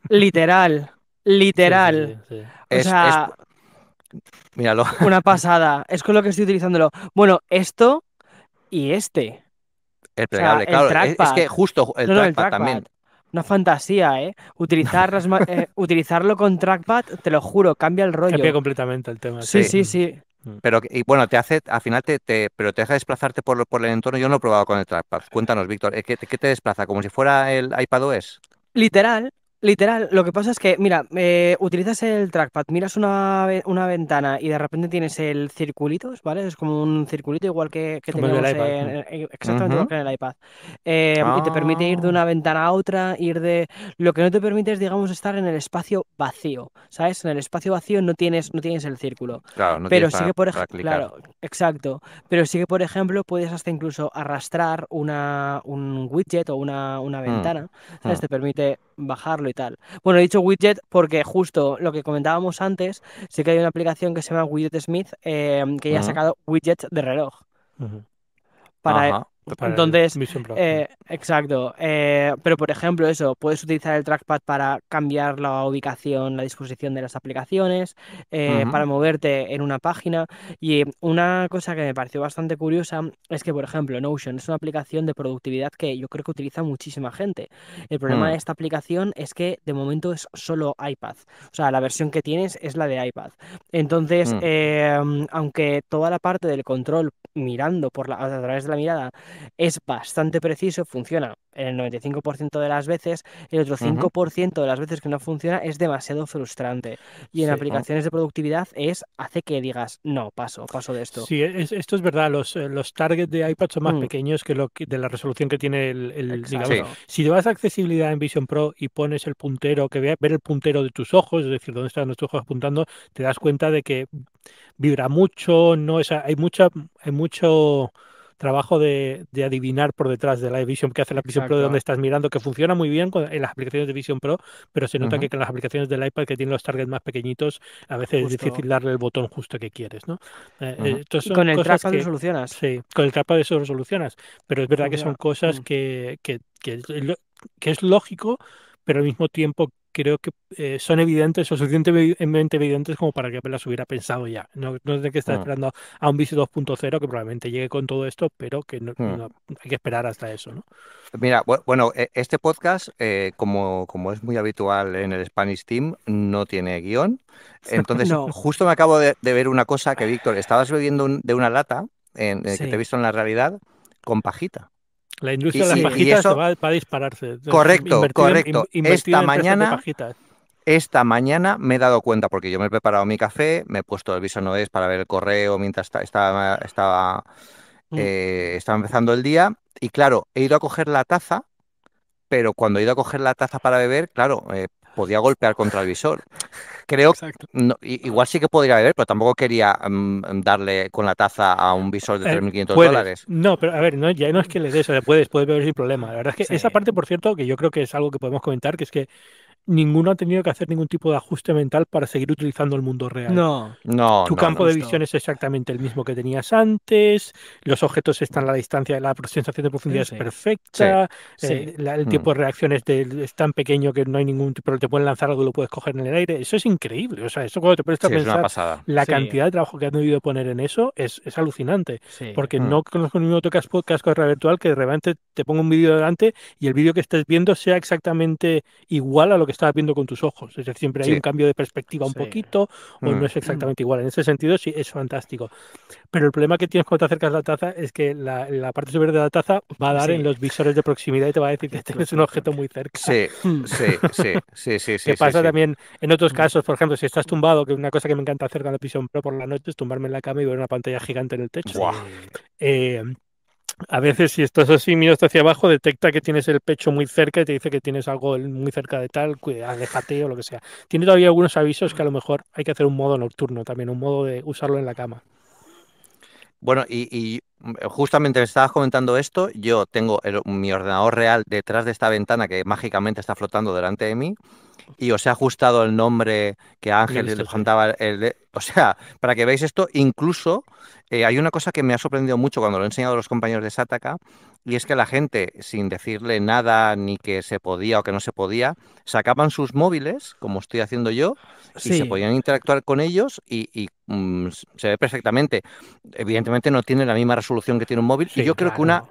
Literal, literal. o sea, Míralo. Una pasada. Es con lo que estoy utilizándolo. Bueno, esto y este. El plegable, claro. Es, que justo el, trackpad, también. Una fantasía, ¿eh? Utilizar eh, utilizarlo con trackpad, te lo juro, cambia el rollo. Cambia completamente el tema. sí, sí. sí. Mm. Pero y bueno, te hace, al final te, pero te deja desplazarte por, por el entorno. Yo no lo he probado con el trackpad. Cuéntanos, Víctor, ¿eh? ¿qué, te desplaza? ¿Como si fuera el ipad OS? Literal, Literal, lo que pasa es que, mira, eh, utilizas el trackpad, miras una, una, ventana y de repente tienes el circulito, ¿vale? Es como un circulito igual que, que tenemos el iPad, en, exactamente en el iPad. Em, y te permite ir de ah. una ventana a otra, ir de... Lo que no te permite es, digamos, estar en el espacio vacío, ¿sabes? En el espacio vacío no tienes, no tienes el círculo. Claro, no Pero sí que, por ejemplo... Claro, exacto. Pero sí que, por ejemplo, puedes hasta incluso arrastrar una, un widget o una, mm. ventana, ¿sabes? Mm. Te permite bajarlo bueno, he dicho widget porque justo lo que comentábamos antes, sé que hay una aplicación que se llama Widget Smith eh, que ya ha sacado widgets de reloj. Para, entonces, eh, exacto. Eh, pero por ejemplo, eso, puedes utilizar el trackpad para cambiar la ubicación, la disposición de las aplicaciones, eh, para moverte en una página. Y una cosa que me pareció bastante curiosa es que, por ejemplo, Notion es una aplicación de productividad que yo creo que utiliza muchísima gente. El problema mm. de esta aplicación es que de momento es solo iPad. O sea, la versión que tienes es la de iPad. Entonces, mm. em, aunque toda la parte del control mirando por la, a través de la mirada, es bastante preciso, funciona en el 95% de las veces, el otro 5% de las veces que no funciona es demasiado frustrante. Y en aplicaciones de productividad es, hace que digas, no, paso, paso de esto. Sí, e, esto es verdad, los, eh, los targets de iPad son más mm. pequeños que lo de la resolución que tiene el, el Si te vas accesibilidad en Vision Pro y pones el puntero, que vea, ver el puntero de tus ojos, es decir, dónde están nuestros ojos apuntando, te das cuenta de que vibra mucho, no o hay mucha, hay mucho trabajo de, de, adivinar por detrás de la Vision que hace la Vision Pro de dónde estás mirando, que funciona muy bien en las aplicaciones de Vision Pro, pero se nota que con las aplicaciones del iPad que tienen los targets más pequeñitos, a veces es difícil darle el botón justo que quieres, ¿no? Eh, eh, con el trackpad lo solucionas. Sí, con el de eso lo solucionas, pero es verdad que son cosas que, que, que, que es lógico, pero al mismo tiempo creo que eh, son evidentes o suficientemente evidentes como para que apenas las hubiera pensado ya. No, no tiene que estar hmm. esperando a un bici 2.0 que probablemente llegue con todo esto, pero que no, hmm. hay que esperar hasta eso. ¿no? Mira, bueno, e-, este podcast, eh, como, como es muy habitual en el Spanish Team, no tiene guión. Entonces, justo me acabo de, ver una cosa que, Víctor, estabas bebiendo de una lata en, eh, que te he visto en la realidad con pajita. La industria de las pajitas va para dispararse. Correcto, correcto. esta mañana. Esta mañana me he dado cuenta, porque yo me he preparado mi café, me he puesto el no es para ver el correo mientras estaba, mm. eh, estaba, empezando el día. Y claro, he ido a coger la taza, pero cuando he ido a coger la taza para beber, claro, eh, podía golpear contra el visor. Creo igual sí que podría haber, pero tampoco quería mm, darle con la taza a un visor de 3.500 eh, dólares. No, pero a ver, no, ya no es que le des, o sea, puedes, puedes beber sin problema. La verdad es que esa parte, por cierto, que yo creo que es algo que podemos comentar, que es que ninguno ha tenido que hacer ningún tipo de ajuste mental para seguir utilizando el mundo real. No, no. Tu campo de visión es exactamente el mismo que tenías antes, los objetos están a la distancia, la sensación de profundidad es perfecta, eh, el mm. tiempo de reacciones es tan pequeño que no hay ningún pero te pueden lanzar algo lo puedes coger en el aire. Eso es increíble. O sea, eso cuando te prestas a pensar la cantidad de trabajo que han debido poner en eso es, alucinante. Porque mm. no conozco ningún otro casco, casco de realidad virtual que de repente te ponga un vídeo delante y el vídeo que estés viendo sea exactamente igual a lo que estás viendo con tus ojos. Es decir, siempre hay un cambio de perspectiva un poquito o no es mm. exactamente igual. En ese sentido, sí, es fantástico. Pero el problema que tienes cuando te acercas a la taza es que la, parte superior de la taza va a dar en los visores de proximidad y te va a decir que tienes un objeto muy cerca. Sí, sí, sí, sí, sí. que pasa también en otros mm. casos, por ejemplo, si estás tumbado, que una cosa que me encanta hacer con la un Pro por la noche es tumbarme en la cama y ver una pantalla gigante en el techo. Eh, a veces si estás así hasta hacia abajo, detecta que tienes el pecho muy cerca y te dice que tienes algo muy cerca de tal, déjate o lo que sea. Tiene todavía algunos avisos que a lo mejor hay que hacer un modo nocturno también, un modo de usarlo en la cama. Bueno, y eh, justamente me estabas comentando esto, yo tengo mi ordenador real detrás de esta ventana que mágicamente está flotando delante de mí y os he ajustado el nombre que Ángel le contaba o sea, para que veáis esto, incluso eh, hay una cosa que me ha sorprendido mucho cuando lo he enseñado a los compañeros de Sataka y es que la gente, sin decirle nada ni que se podía o que no se podía, sacaban sus móviles, como estoy haciendo yo, y se podían interactuar con ellos y Mm, se ve perfectamente. Evidentemente no tiene la misma resolución que tiene un móvil. y yo creo que una,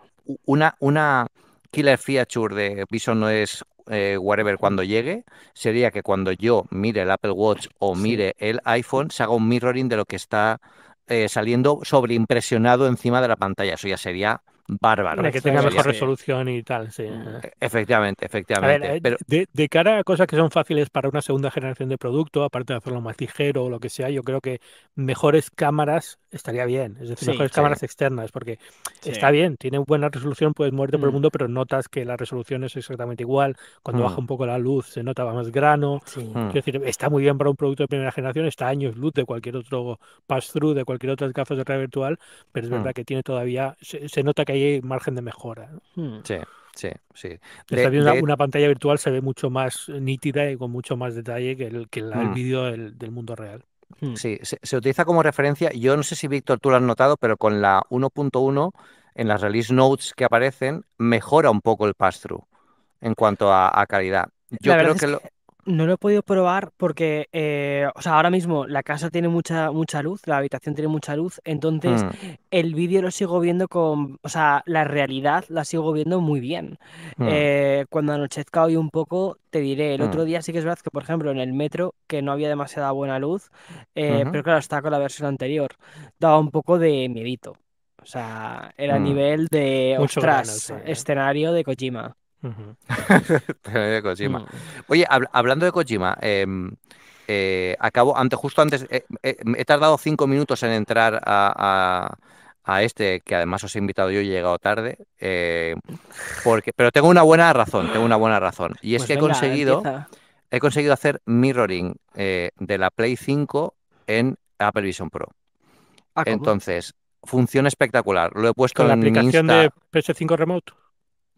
una, una killer feature de Vision no es eh, whatever cuando llegue sería que cuando yo mire el Apple Watch o mire el iPhone se haga un mirroring de lo que está eh, saliendo sobreimpresionado encima de la pantalla. Eso ya sería bárbaro. Para que tenga mejor resolución y tal, sí. Mm, efectivamente, efectivamente. Eh, pero... de, cara a cosas que son fáciles para una segunda generación de producto, aparte de hacerlo más ligero o lo que sea, yo creo que mejores cámaras estaría bien. Es decir, mejores cámaras externas, porque está bien, tiene buena resolución, puedes moverte por el mm. mundo, pero notas que la resolución es exactamente igual. Cuando baja mm. un poco la luz, se nota más grano. Es decir, está muy bien para un producto de primera generación, está años luz de cualquier otro pass-through, de cualquier otro gafas de realidad virtual, pero es verdad que tiene todavía, se, se nota que hay margen de mejora. Hmm. Sí, sí, sí. desde una, pantalla virtual se ve mucho más nítida y con mucho más detalle que el, el, hmm. vídeo del, mundo real. Hmm. Sí, se, utiliza como referencia. Yo no sé si Víctor tú lo has notado, pero con la 1.1 en las release notes que aparecen mejora un poco el pass-through en cuanto a, calidad. Yo creo que, lo... No lo he podido probar porque, eh, o sea, ahora mismo la casa tiene mucha, mucha luz, la habitación tiene mucha luz, entonces hmm. el vídeo lo sigo viendo con, o sea, la realidad la sigo viendo muy bien. Hmm. Eh, cuando anochezca hoy un poco, te diré, el hmm. otro día sí que es verdad que, por ejemplo, en el metro, que no había demasiada buena luz, eh, pero claro, está con la versión anterior, daba un poco de miedito. O sea, era a nivel de, ostras, escenario de Kojima. Oye, hablando de Kojima, em, eh, acabo, antes, justo antes, eh, eh, he tardado cinco minutos en entrar a, este, que además os he invitado yo y he llegado tarde, porque, pero tengo una buena razón, tengo una buena razón. Y es pues que he conseguido... He conseguido hacer mirroring de la Play 5 en Apple Vision Pro. Ah, Entonces, funciona espectacular. Lo he puesto en la aplicación de PS5 Remote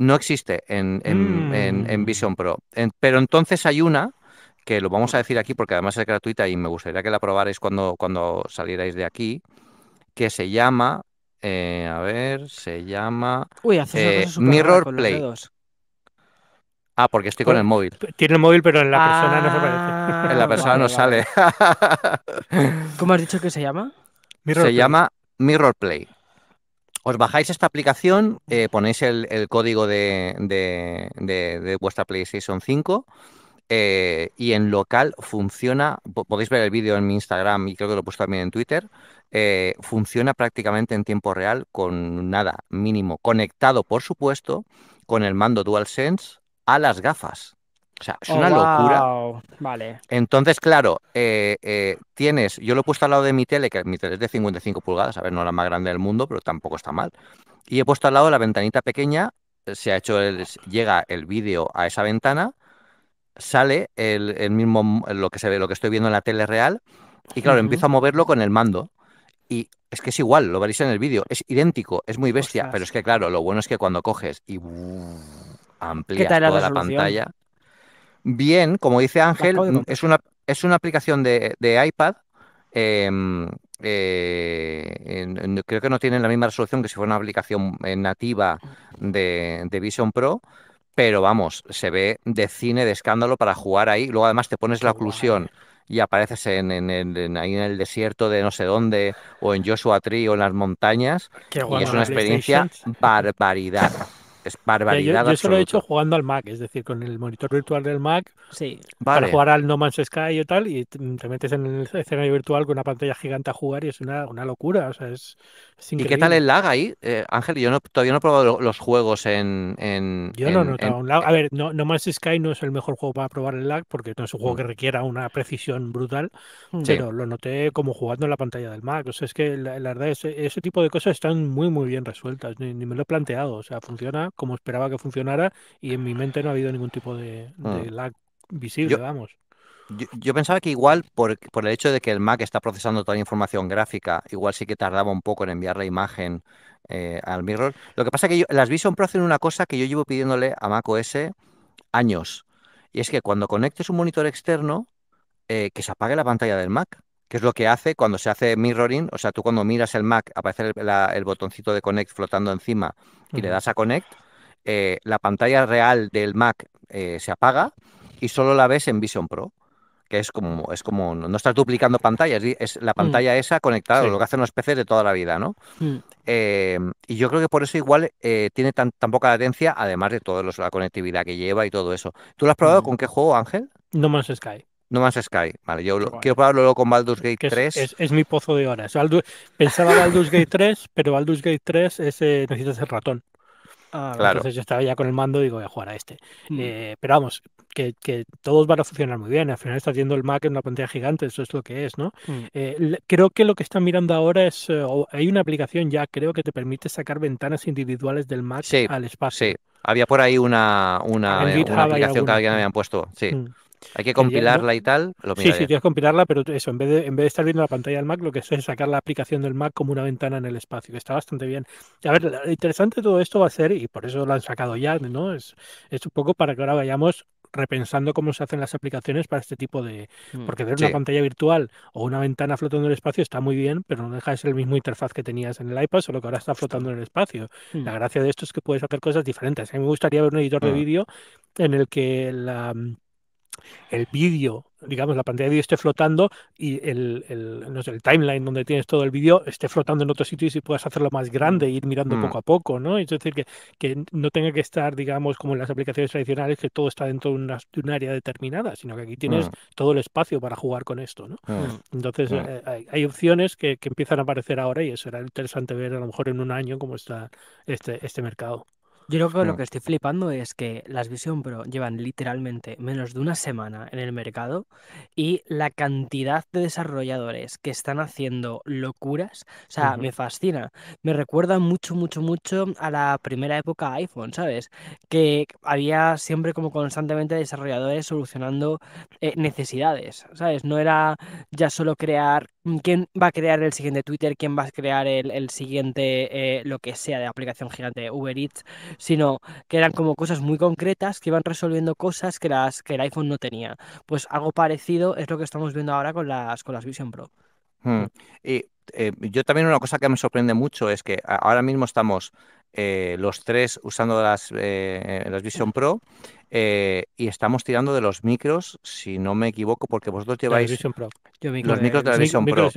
no existe en, mm. Vision Pro. pero entonces hay una que lo vamos a decir aquí porque además es gratuita y me gustaría que la probarais cuando, cuando salierais de aquí, que se llama, eh, a ver, se llama Uy, eh, Mirror Play. Ah, porque estoy con el móvil. Tiene el móvil, pero en la persona no se aparece. En la ah, persona no sale. ¿Cómo has dicho que se llama? se llama Mirror Play. Os bajáis esta aplicación, eh, ponéis el, código de, vuestra PlayStation 5 eh, y en local funciona, podéis ver el vídeo en mi Instagram y creo que lo he puesto también en Twitter, eh, funciona prácticamente en tiempo real con nada mínimo, conectado por supuesto con el mando DualSense a las gafas. O sea, es oh, una locura. Vale. Entonces, claro, eh, eh, tienes, yo lo he puesto al lado de mi tele, que mi tele es de 55 pulgadas, a ver, no la más grande del mundo, pero tampoco está mal. Y he puesto al lado la ventanita pequeña, eh, se ha hecho el, llega el vídeo a esa ventana, sale el, mismo lo que se ve, lo que estoy viendo en la tele real, y claro, empiezo a moverlo con el mando. Y es que es igual, lo veréis en el vídeo, es idéntico, es muy bestia, pero es que claro, lo bueno es que cuando coges y amplías toda la pantalla. Bien, como dice Ángel, es una, es una aplicación de, iPad. Em, eh, creo que no tiene la misma resolución que si fuera una aplicación eh, nativa de, Vision Pro, pero vamos, se ve de cine, de escándalo para jugar ahí. Luego además te pones la oclusión y apareces en, en, en, ahí en el desierto de no sé dónde, o en Joshua Tree, o en las montañas, y es una experiencia barbaridad es barbaridad. Yo, solo he hecho jugando al Mac, es decir, con el monitor virtual del Mac para jugar al No Man's Sky y tal, y te metes en el escenario virtual con una pantalla gigante a jugar y es una, locura. O sea, es, ¿Y qué tal el lag ahí? Eh, Ángel, yo no, todavía no he probado los juegos en. yo no he notado un lag. A ver, no, Man's Sky no es el mejor juego para probar el lag porque no es un juego mm. que requiera una precisión brutal, mm. pero lo noté como jugando en la pantalla del Mac. O sea, es que la, verdad, ese, ese tipo de cosas están muy, muy bien resueltas, ni me lo he planteado. O sea, funciona como esperaba que funcionara y en mi mente no ha habido ningún tipo de, mm. lag visible, yo, vamos. Yo, pensaba que igual por, el hecho de que el Mac está procesando toda la información gráfica, igual sí que tardaba un poco en enviar la imagen eh, al mirror. Lo que pasa es que las Vision Pro hacen una cosa que yo llevo pidiéndole a Mac OS años. Y es que cuando conectes un monitor externo, eh, que se apague la pantalla del Mac que es lo que hace cuando se hace mirroring, o sea, tú cuando miras el Mac aparece el, botoncito de Connect flotando encima y le das a Connect, eh, la pantalla real del Mac eh, se apaga y solo la ves en Vision Pro, que es como, es como no, estás duplicando pantallas, es la mm. pantalla esa conectada, lo que hacen los PCs de toda la vida, ¿no? Mm. Em, y yo creo que por eso igual eh, tiene tan, poca latencia, además de toda la conectividad que lleva y todo eso. ¿Tú lo has probado mm. con qué juego, Ángel? No Man's Sky. No más Sky. Vale, yo hablo con Baldur's Gate 3. Es, mi pozo de horas. Pensaba pensaba Baldur's Gate 3, pero Baldur's Gate 3 es, eh, necesitas el ratón. Ah, claro. Entonces yo estaba ya con el mando y digo, voy a jugar a este. Mm. Eh, pero vamos, que, todos van a funcionar muy bien. Al final estás haciendo el Mac en una pantalla gigante, eso es lo que es, ¿no? Mm. Eh, creo que lo que están mirando ahora es, hay una aplicación ya, creo que te permite sacar ventanas individuales del Mac al espacio. Sí, había por ahí una, una, aplicación que alguien habían puesto, sí. Mm. Hay que compilarla y tal. Lo sí, sí, tienes que compilarla, pero eso, en vez, de, en vez de estar viendo la pantalla del Mac, lo que es sacar la aplicación del Mac como una ventana en el espacio, que está bastante bien. A ver, lo interesante de todo esto va a ser, y por eso lo han sacado ya, ¿no? Es, es un poco para que ahora vayamos repensando cómo se hacen las aplicaciones para este tipo de... Mm, porque ver una pantalla virtual o una ventana flotando en el espacio está muy bien, pero no deja el mismo interfaz que tenías en el iPad, solo que ahora está flotando en el espacio. Mm. La gracia de esto es que puedes hacer cosas diferentes. A mí me gustaría ver un editor de ah. vídeo en el que la mm, el vídeo, digamos, la pantalla de vídeo esté flotando y el, el, el timeline donde tienes todo el vídeo esté flotando en otro sitio y si puedas hacerlo más mm. grande e ir mirando mm. poco a poco, ¿no? Es decir, que, que, no tenga que estar, digamos, como en las aplicaciones tradicionales, que todo está dentro de, una, un área determinada, sino que aquí tienes mm. todo el espacio para jugar con esto, ¿no? Entonces, eh, hay, hay, opciones que, que, empiezan a aparecer ahora y eso será interesante ver a lo mejor en un año cómo está este, este mercado. Yo creo que lo que estoy flipando es que las Vision Pro llevan literalmente menos de una semana en el mercado y la cantidad de desarrolladores que están haciendo locuras, o sea, me fascina. Me recuerda mucho, mucho, mucho a la primera época iPhone, ¿sabes? Que había siempre como constantemente desarrolladores solucionando eh, necesidades, ¿sabes? No era ya solo crear mm, quién va a crear el siguiente Twitter, quién va a crear el, siguiente, eh, lo que sea de aplicación gigante Uber Eats, sino que eran como cosas muy concretas que iban resolviendo cosas que, las, que el iPhone no tenía. Pues algo parecido es lo que estamos viendo ahora con las, con las Vision Pro. Hmm. Y eh, yo también una cosa que me sorprende mucho es que ahora mismo estamos eh, los tres usando las, eh, las Vision Pro y estamos tirando de los micros, si no me equivoco, porque vosotros lleváis los micros de la Vision Pro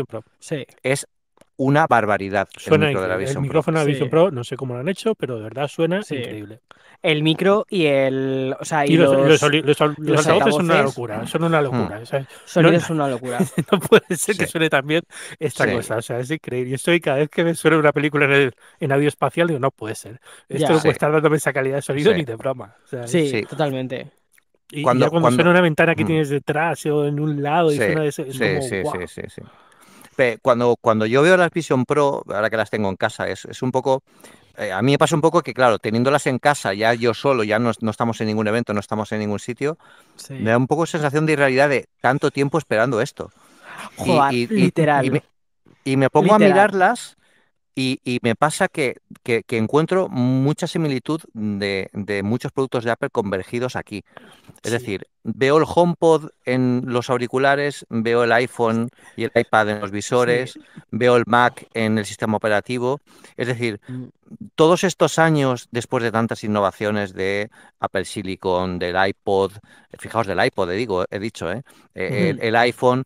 una barbaridad. Suena el micro de la Vision el micrófono de la Vision Pro, no sé cómo lo han hecho, pero de verdad suena increíble. El micro y el. O sea, y, los, los, altavoces son una locura. Son una locura. Hmm. Sonido es una locura. no puede ser que suene tan bien esta cosa. O sea, es increíble. Yo estoy cada vez que me suena una película en, el, en audio espacial, digo, no puede ser. Esto no puede estar dándome esa calidad de sonido ni de broma. O sí, totalmente. Y cuando, suena una ventana que hmm. tienes detrás o en un lado y suena de es como, sí, sí, sí cuando, cuando yo veo las Vision Pro, ahora que las tengo en casa, es, es un poco... Eh, a mí me pasa un poco que, claro, teniéndolas en casa, ya yo solo, ya no, estamos en ningún evento, no estamos en ningún sitio, me da un poco sensación de irrealidad de tanto tiempo esperando esto. y, literal. Y, me, pongo a mirarlas y, me pasa que, encuentro mucha similitud de, muchos productos de Apple convergidos aquí. Es decir, veo el HomePod en los auriculares, veo el iPhone y el iPad en los visores, veo el Mac en el sistema operativo. Es decir, mm. todos estos años, después de tantas innovaciones de Apple Silicon, del iPod, fijaos del iPod, eh, digo, he dicho, eh, eh, el, el iPhone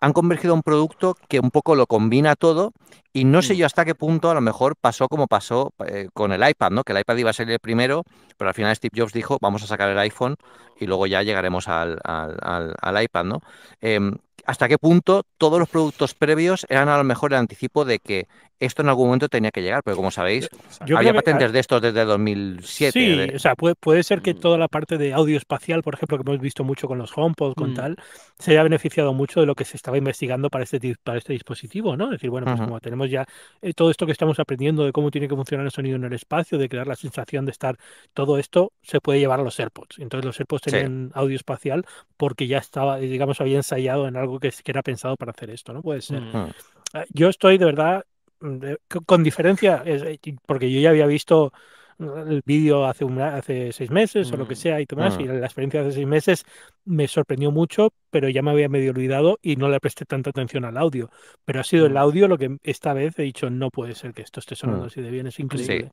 han convergido a un producto que un poco lo combina todo y no sé mm. yo hasta qué punto a lo mejor pasó como pasó eh, con el iPad, ¿no? Que el iPad iba a ser el primero, pero al final Steve Jobs dijo, vamos a sacar el iPhone y luego ya llegaremos al, al, al, iPad, ¿no? Em, hasta qué punto todos los productos previos eran a lo mejor el anticipo de que esto en algún momento tenía que llegar, porque como sabéis, había patentes de estos desde 2007. Sí, o sea, puede, puede, ser que mm. toda la parte de audio espacial, por ejemplo, que hemos visto mucho con los HomePod, con mm. tal, se haya beneficiado mucho de lo que se estaba investigando para este, para este dispositivo, ¿no? Es decir, bueno, pues como tenemos ya eh, todo esto que estamos aprendiendo de cómo tiene que funcionar el sonido en el espacio, de crear la sensación de estar, todo esto se puede llevar a los AirPods. Entonces los AirPods tienen tenían audio espacial porque ya estaba, eh, digamos, había ensayado en algo que, que era pensado para hacer esto, ¿no? Puede ser. Mm. Ah, yo estoy de verdad, mm, con diferencia, eh, porque yo ya había visto el vídeo hace, hace seis meses o lo que mm. sea y tomás y ah. la experiencia de hace seis meses me sorprendió mucho, pero ya me había medio olvidado y no le presté tanta atención al audio. Pero ha sido el mm. audio lo que esta vez he dicho, no puede ser que esto esté sonando mm. así de bien, es increíble.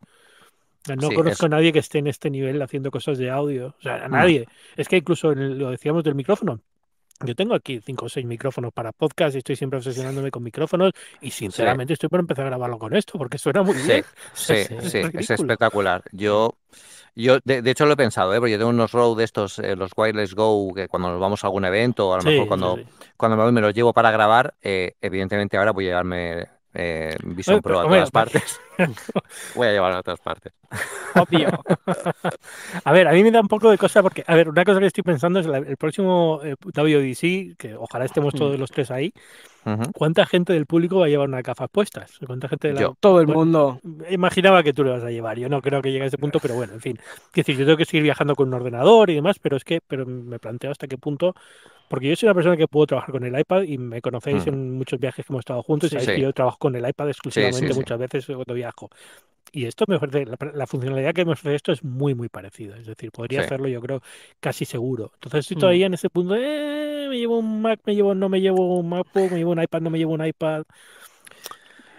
No conozco a nadie que esté en este nivel haciendo cosas de audio. O sea, a nadie. Es que incluso lo decíamos del micrófono. Yo tengo aquí cinco o seis micrófonos para podcast y estoy siempre obsesionándome con micrófonos y sinceramente estoy por empezar a grabarlo con esto porque suena muy bien. Sí, es, sí, es, espectacular. Yo, yo de, hecho lo he pensado, ¿eh? porque yo tengo unos de estos, eh, los Wireless Go, que cuando nos vamos a algún evento, a lo mejor cuando, cuando me, los llevo para grabar, eh, evidentemente ahora voy a llevarme eh, todas partes. Voy a llevar a otras partes. Obvio. a ver, a mí me da un poco de cosa porque, a ver, una cosa que estoy pensando es el próximo eh, WDC, que ojalá estemos todos los tres ahí. ¿Cuánta gente del público va a llevar una gafas puestas? ¿Cuánta gente de yo. Todo el mundo. Imaginaba que tú le vas a llevar. Yo no creo que llegue a ese punto, pero bueno, en fin. Es decir, yo tengo que seguir viajando con un ordenador y demás, pero es que pero me planteo hasta qué punto porque yo soy una persona que puedo trabajar con el iPad y me conocéis mm. en muchos viajes que hemos estado juntos y yo trabajo con el iPad exclusivamente muchas veces cuando viajo. Y esto me ofrece, la, funcionalidad que me ofrece esto es muy, muy parecida. Es decir, podría hacerlo yo creo casi seguro. Entonces estoy mm. todavía en ese punto, de, eh, me llevo un Mac, me llevo, no me llevo un MacBook, me llevo un iPad, no me llevo un iPad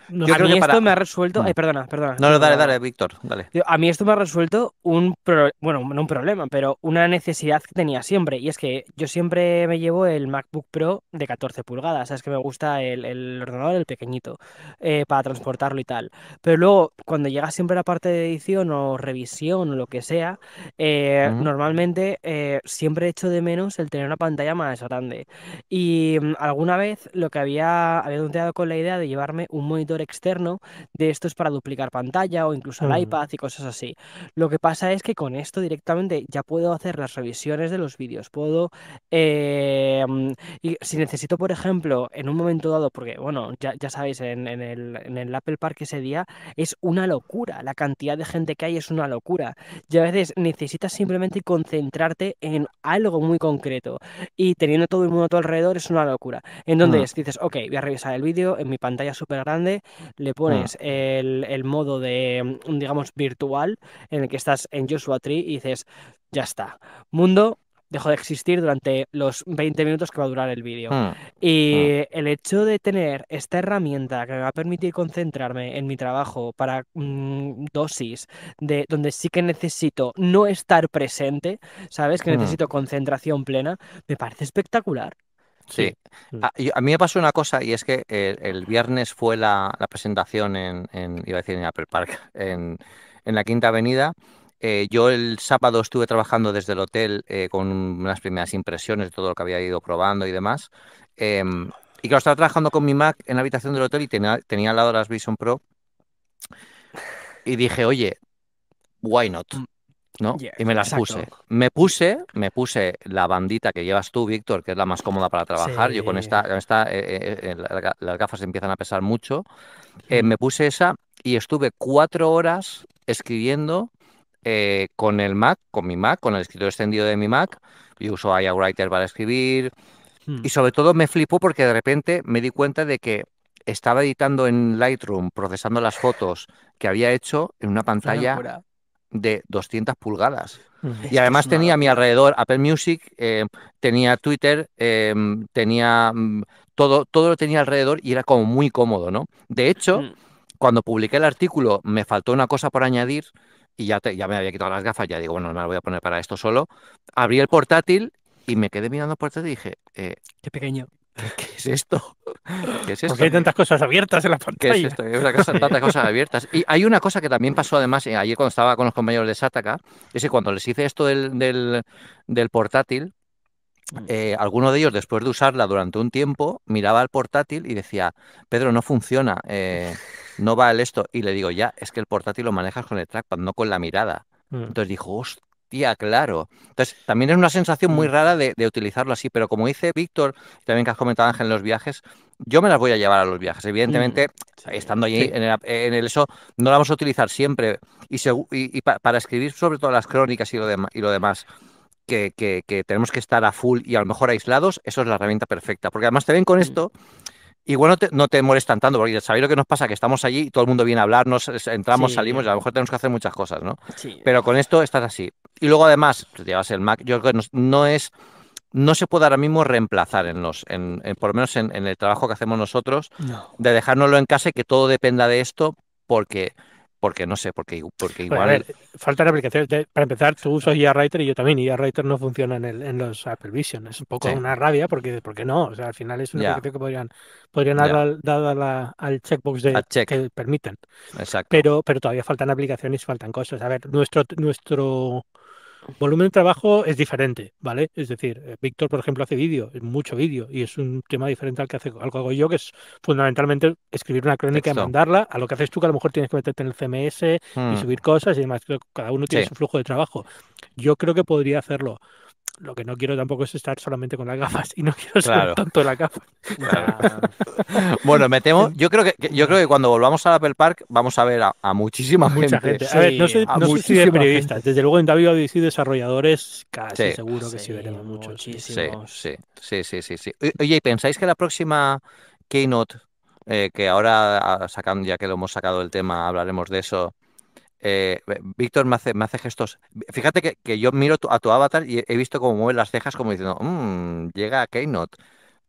a mí esto me ha resuelto. Mm. perdona, perdona. No, dale, dale, Víctor, dale. A mí esto me ha resuelto un. Bueno, no un problema, pero una necesidad que tenía siempre. Y es que yo siempre me llevo el MacBook Pro de 14 pulgadas. es que me gusta el, ordenador, el pequeñito, eh, para transportarlo y tal. Pero luego, cuando llega siempre la parte de edición o revisión o lo que sea, eh, normalmente siempre eh, siempre echo de menos el tener una pantalla más grande. Y mm, alguna vez lo que había, había con la idea de llevarme un monitor externo de es para duplicar pantalla o incluso el mm. iPad y cosas así. Lo que pasa es que con esto directamente ya puedo hacer las revisiones de los vídeos, puedo, em, y si necesito, por ejemplo, en un momento dado, porque bueno, ya, sabéis, en, el, Apple Park ese día es una locura, la cantidad de gente que hay es una locura. Y a veces necesitas simplemente concentrarte en algo muy concreto y teniendo todo el mundo a tu alrededor es una locura. Mm. Entonces donde dices, ok, voy a revisar el vídeo en mi pantalla súper grande le ah. pones el, modo de, mm, digamos, virtual en el que estás en Joshua Tree y dices, ya está, mundo dejó de existir durante los 20 minutos que va a durar el vídeo. Ah. Ah. Y el hecho de tener esta herramienta que me va a permitir concentrarme en mi trabajo para mm, dosis de donde sí que necesito no estar presente, ¿sabes? Que mm. necesito concentración plena, me parece espectacular. Sí. Mm. Ah, a, mí me pasó una cosa y es que eh, el, viernes fue la, presentación en, iba a decir en Apple Park, en, la Quinta Avenida. Eh, yo el sábado estuve trabajando desde el hotel eh, con unas primeras impresiones de todo lo que había ido probando y demás. Em, y claro, estaba trabajando con mi Mac en la habitación del hotel y tenía, tenía al lado las Vision Pro. Y dije, oye, why not? Mm. ¿no? y me las puse. Me puse, me puse la bandita que llevas tú, Víctor, que es la más cómoda para trabajar. Yo con esta, las gafas empiezan a pesar mucho. Eh, me puse esa y estuve cuatro horas escribiendo eh, con el Mac, con mi Mac, con el escritor extendido de mi Mac. Yo uso iWriter para escribir. Hmm. Y sobre todo me flipó porque de repente me di cuenta de que estaba editando en Lightroom, procesando las fotos que había hecho en una pantalla de 200 pulgadas. Y además tenía a mi alrededor Apple Music, eh, tenía Twitter, em, tenía mm, todo, todo lo tenía alrededor y era como muy cómodo, ¿no? De hecho, mm. cuando publiqué el artículo me faltó una cosa por añadir y ya, ya me había quitado las gafas, ya digo, bueno, no las voy a poner para esto solo. Abrí el portátil y me quedé mirando el portátil y dije, eh, qué pequeño. ¿Qué es esto? Porque hay tantas cosas abiertas en la pantalla. Hay tantas cosas abiertas. Y hay una cosa que también pasó, además, eh, ayer cuando estaba con los compañeros de Sataka, es que cuando les hice esto del, portátil, mm. eh, alguno de ellos, después de usarla durante un tiempo, miraba al portátil y decía, Pedro, no funciona, eh, no va el esto. Y le digo, ya, es que el portátil lo manejas con el trackpad, no con la mirada. Mm. Entonces dijo, hostia Tía, claro. Entonces, también es una sensación muy mm. rara de, utilizarlo así, pero como dice Víctor, también que has comentado Ángel en los viajes, yo me las voy a llevar a los viajes. Evidentemente, estando allí en, el, eso, no la vamos a utilizar siempre. Y, para escribir sobre todo las crónicas y lo, y lo demás, que, que, tenemos que estar a full y a lo mejor aislados, eso es la herramienta perfecta. Porque además te ven con mm. esto Igual no te, no te molestan tanto, porque sabéis lo que nos pasa, que estamos allí y todo el mundo viene a hablarnos, entramos, salimos, y a lo mejor tenemos que hacer muchas cosas, ¿no? Sí. Pero con esto estás así. Y luego además, llevas el Mac, yo creo que no, es, no se puede ahora mismo reemplazar en los, en, por lo menos en, el trabajo que hacemos nosotros, de dejárnoslo en casa y que todo dependa de esto, porque porque no sé, porque, porque igual. faltan aplicaciones. para empezar, tú usas IA y yo también. IA Writer no funciona en, el, en los Apple Vision. Es un poco una rabia porque, porque no. O sea, al final es una aplicación que podrían, podrían haber dar, al checkbox de, que permiten. Exacto. Pero, pero todavía faltan aplicaciones, y faltan cosas. A ver, nuestro, nuestro volumen de trabajo es diferente, ¿vale? Es decir, eh, Víctor, por ejemplo, hace vídeo, mucho vídeo, y es un tema diferente al que hace algo hago yo, que es fundamentalmente escribir una crónica y mandarla a lo que haces tú, que a lo mejor tienes que meterte en el CMS y hmm. subir cosas y demás. Cada uno tiene su flujo de trabajo. Yo creo que podría hacerlo lo que no quiero tampoco es estar solamente con las gafas y no quiero ser tanto las gafas. bueno, me temo, yo creo que yo creo que cuando volvamos al Apple Park vamos a ver a, muchísima gente. A ver, no soy, desde luego en David y e desarrolladores casi seguro que sí, veremos mucho. Sí, sí, sí, sí, Oye, pensáis que la próxima Keynote eh, que ahora ah, ya que lo hemos sacado el tema, hablaremos de eso. Eh, Víctor me hace, hace, gestos. Fíjate que, yo miro a tu avatar y he visto cómo mueve las cejas como diciendo, mm, llega a Keynote.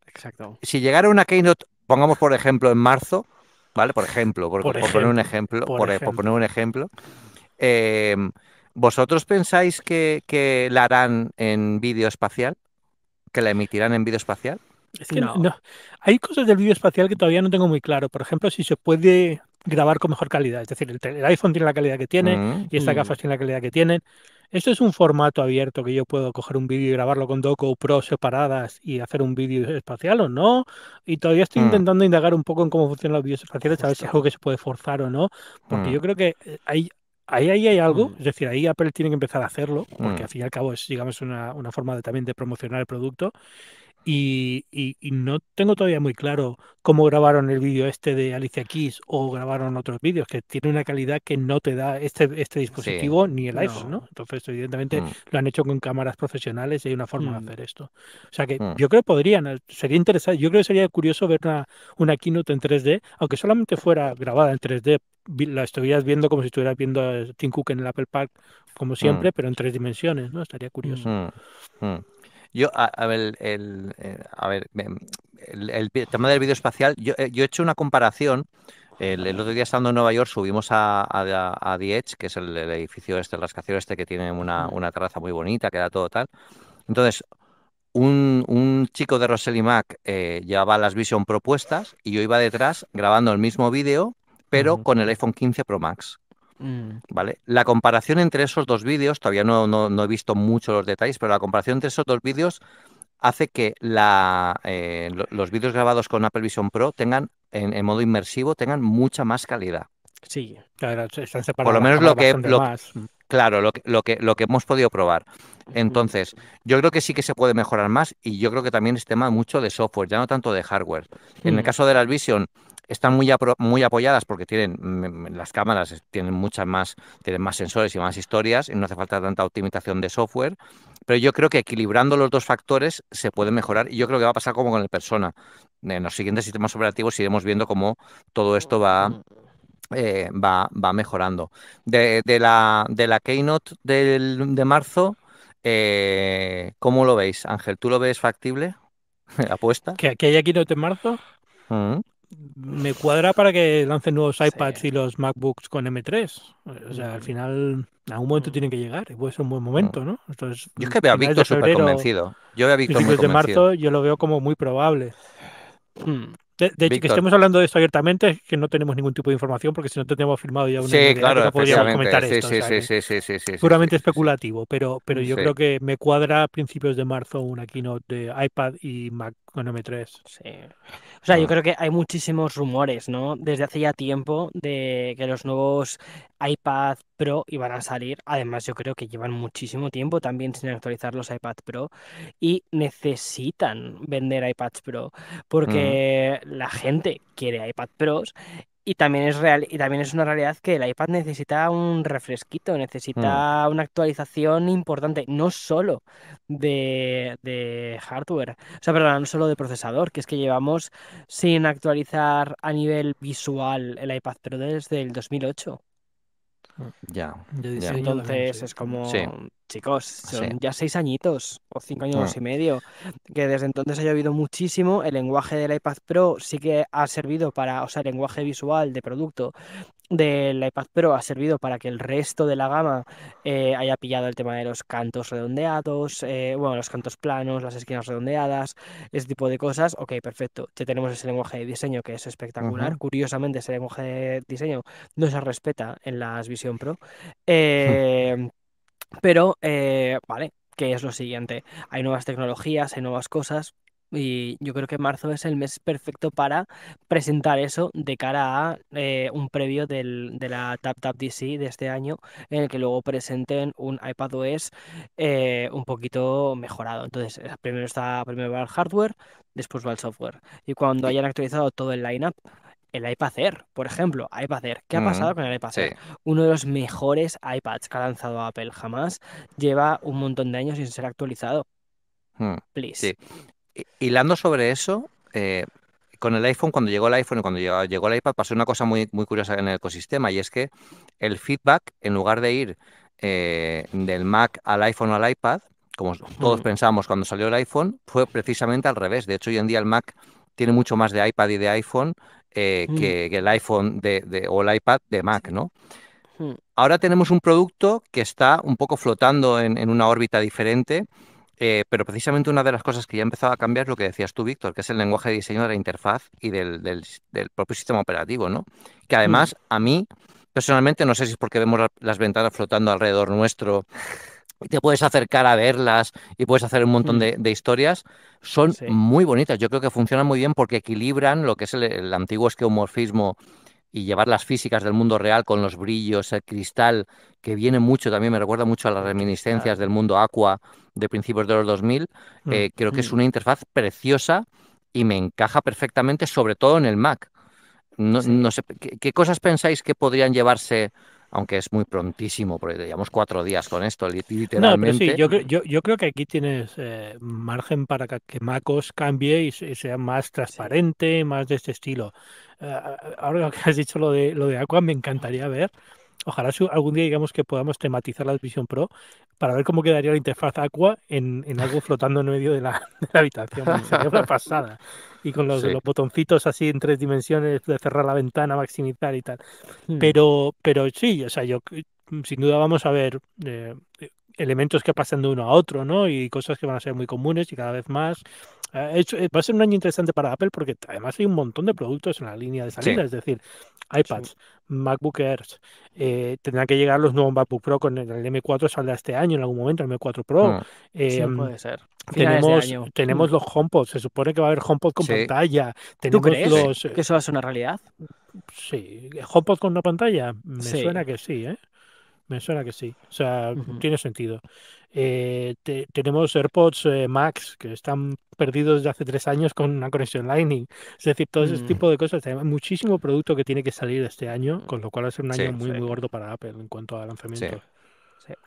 Exacto. Si llegara una Keynote, pongamos por ejemplo en marzo, ¿vale? Por ejemplo, por, poner un ejemplo, por, poner un ejemplo. ¿Vosotros pensáis que, la harán en vídeo espacial? ¿Que la emitirán en vídeo espacial? Es que no. Hay cosas del vídeo espacial que todavía no tengo muy claro. Por ejemplo, si se puede grabar con mejor calidad. Es decir, el, iPhone tiene la calidad que tiene mm. y estas mm. gafas tienen la calidad que tienen. Esto es un formato abierto que yo puedo coger un vídeo y grabarlo con doco pro separadas y hacer un vídeo espacial o no. Y todavía estoy mm. intentando indagar un poco en cómo funcionan los vídeos espaciales, a ver si es algo que se puede forzar o no. Porque yo creo que eh, hay, Ahí, hay algo, es decir, ahí Apple tiene que empezar a hacerlo, porque al fin y al cabo es, digamos, una, una, forma también de promocionar el producto. Y, no tengo todavía muy claro cómo grabaron el vídeo este de Alicia Keys o grabaron otros vídeos, que tiene una calidad que no te da este, este dispositivo ni el iPhone, ¿no? Entonces, evidentemente, mm. lo han hecho con cámaras profesionales y hay una forma de mm. hacer esto. O sea que mm. yo creo que podrían, eh, sería interesante, yo creo que sería curioso ver una, una keynote en 3D, aunque solamente fuera grabada en 3D, la estuvieras viendo como si estuvieras viendo a Tim Cook en el Apple Park, como siempre, pero en tres dimensiones, ¿no? Estaría curioso. Yo, a, ver, el, eh, tema del video espacial, eh, yo, he hecho una comparación. El, otro día estando en Nueva York subimos a, a, que es el, edificio este, el rascacielos este que tiene una, terraza muy bonita, que da todo tal. Entonces, un, chico de Rosely Mac eh, llevaba las Vision propuestas y yo iba detrás grabando el mismo vídeo, pero con el iPhone 15 Pro Max. Mm. ¿Vale? La comparación entre esos dos vídeos, todavía no, he visto mucho los detalles, pero la comparación entre esos dos vídeos hace que la, eh, los vídeos grabados con Apple Vision Pro tengan, en, modo inmersivo, tengan mucha más calidad. Sí, claro, están separados. Por lo menos lo que, lo, claro, lo, lo, que, lo que hemos podido probar. Entonces, yo creo que sí que se puede mejorar más y yo creo que también es tema mucho de software, ya no tanto de hardware. En el mm. caso de la Vision, están muy, muy apoyadas porque tienen mm, mm, mm, las cámaras tienen muchas más, tienen más sensores y más historias, y no hace falta tanta optimización de software. Pero yo creo que equilibrando los dos factores se puede mejorar. Y yo creo que va a pasar como con el persona. En los siguientes sistemas operativos iremos viendo cómo todo esto va, eh, va, mejorando. De, la, keynote de marzo, eh, ¿cómo lo veis, Ángel? ¿Tú lo ves factible? ¿Apuesta? ¿Que, que hay keynote en marzo? me cuadra para que lancen nuevos iPads y los MacBooks con M3. O sea, al mm. final, a un momento tienen que llegar y puede ser un buen momento, mm. ¿no? yo es que veo a súper convencido. Yo veo a Víctor muy de marzo yo lo veo como muy probable. Mm. De, hecho, que estemos hablando de esto abiertamente es que no tenemos ningún tipo de información porque si no te tenemos firmado ya podríamos comentar esto. Sí, Puramente especulativo, pero, pero yo creo que me cuadra a principios de marzo una keynote de iPad y Mac con m O sea, yo ah. creo que hay muchísimos rumores, ¿no? Desde hace ya tiempo de que los nuevos iPad Pro iban a salir. Además, yo creo que llevan muchísimo tiempo también sin actualizar los iPad Pro y necesitan vender iPads Pro porque mm. la gente quiere iPad Pros y también, es real, y también es una realidad que el iPad necesita un refresquito, mm. necesita una actualización importante, no solo de, hardware, o sea, perdón, no solo de procesador, que es que llevamos sin actualizar a nivel visual el iPad pero desde el 2008. Ya. Entonces es como, chicos, son ya seis añitos o cinco años ah. y medio, que desde entonces ha llovido muchísimo. El lenguaje del iPad Pro sí que ha servido para, o sea, el lenguaje visual de producto del iPad Pro ha servido para que el resto de la gama eh, haya pillado el tema de los cantos redondeados, eh, bueno, los cantos planos, las esquinas redondeadas, ese tipo de cosas. Ok, perfecto. Ya tenemos ese lenguaje de diseño que es espectacular. Curiosamente, ese lenguaje de diseño no se respeta en las Vision Pro. Em, pero, eh, vale, que es lo siguiente? Hay nuevas tecnologías, hay nuevas cosas y yo creo que marzo es el mes perfecto para presentar eso de cara a eh, un previo del, de la dc de este año, en el que luego presenten un ipad eh, un poquito mejorado. Entonces, eh, primero, está, primero va el hardware, después va el software. Y cuando hayan actualizado todo el lineup, el iPad Air, por ejemplo, iPad Air. ¿Qué ha mm, pasado con el iPad Air? Uno de los mejores iPads que ha lanzado Apple jamás. Lleva un montón de años sin ser actualizado. Mm, Please hilando sobre eso, eh, con el iPhone, cuando llegó el iPhone y cuando llegó, llegó, el iPad, pasó una cosa muy, muy curiosa en el ecosistema y es que el feedback, en lugar de ir eh, del Mac al iPhone o al iPad, como todos mm. pensamos cuando salió el iPhone, fue precisamente al revés. De hecho, hoy en día el Mac tiene mucho más de iPad y de iPhone eh, mm. que, el iPhone de, o el iPad de Mac, ¿no? Mm. Ahora tenemos un producto que está un poco flotando en, en una órbita diferente eh, pero precisamente una de las cosas que ya empezaba a cambiar es lo que decías tú, Víctor, que es el lenguaje de diseño de la interfaz y del, del, propio sistema operativo, ¿no? Que mm. además, a mí, personalmente, no sé si es porque vemos las ventanas flotando alrededor nuestro te puedes acercar a verlas y puedes hacer un montón mm. de, historias. Son muy bonitas. Yo creo que funcionan muy bien porque equilibran lo que es el, el antiguo esqueomorfismo y llevar las físicas del mundo real con los brillos, el cristal, que viene mucho también, me recuerda mucho a las reminiscencias del mundo aqua de principios de los 2000, mm, eh, creo que es mm. una interfaz preciosa y me encaja perfectamente, sobre todo en el Mac. No, sé, ¿qué, cosas pensáis que podrían llevarse aunque es muy prontísimo, porque llevamos cuatro días con esto, literalmente. No, sí, yo, yo, creo que aquí tienes eh, margen para que MacOS cambie y, sea más transparente, más de este estilo. Ahora eh, ahora que has dicho lo de, lo de Aqua, me encantaría ver ojalá algún día digamos que podamos tematizar la Vision Pro para ver cómo quedaría la interfaz Aqua en, algo flotando en medio de la, habitación. sería una pasada. Y con los, botoncitos así en tres dimensiones de cerrar la ventana, maximizar y tal. Hmm. Pero, pero sí, o sea, yo mm, sin duda vamos a ver eh, elementos que pasan de uno a otro, ¿no? Y cosas que van a ser muy comunes y cada vez más. Eh, va a ser un año interesante para Apple porque además hay un montón de productos en la línea de salida, es decir, iPads, MacBook Airs, eh, tendrán que llegar los nuevos MacBook Pro con el, M4 saldrá este año en algún momento, el M4 Pro. Ah. Em, puede ser. tenemos, mm. los HomePods, se supone que va a haber HomePod con pantalla. ¿Tú crees que eso va a ser una realidad? Sí, HomePod con una pantalla, me suena que sí, ¿eh? Me suena que sí. O sea, tiene sentido. Eh, tenemos AirPods eh, Max que están perdidos desde hace tres años con una conexión Lightning. Es decir, todo ese mm. tipo de cosas. Hay muchísimo producto que tiene que salir este año, con lo cual va a ser un año muy, muy gordo para Apple en cuanto a lanzamientos.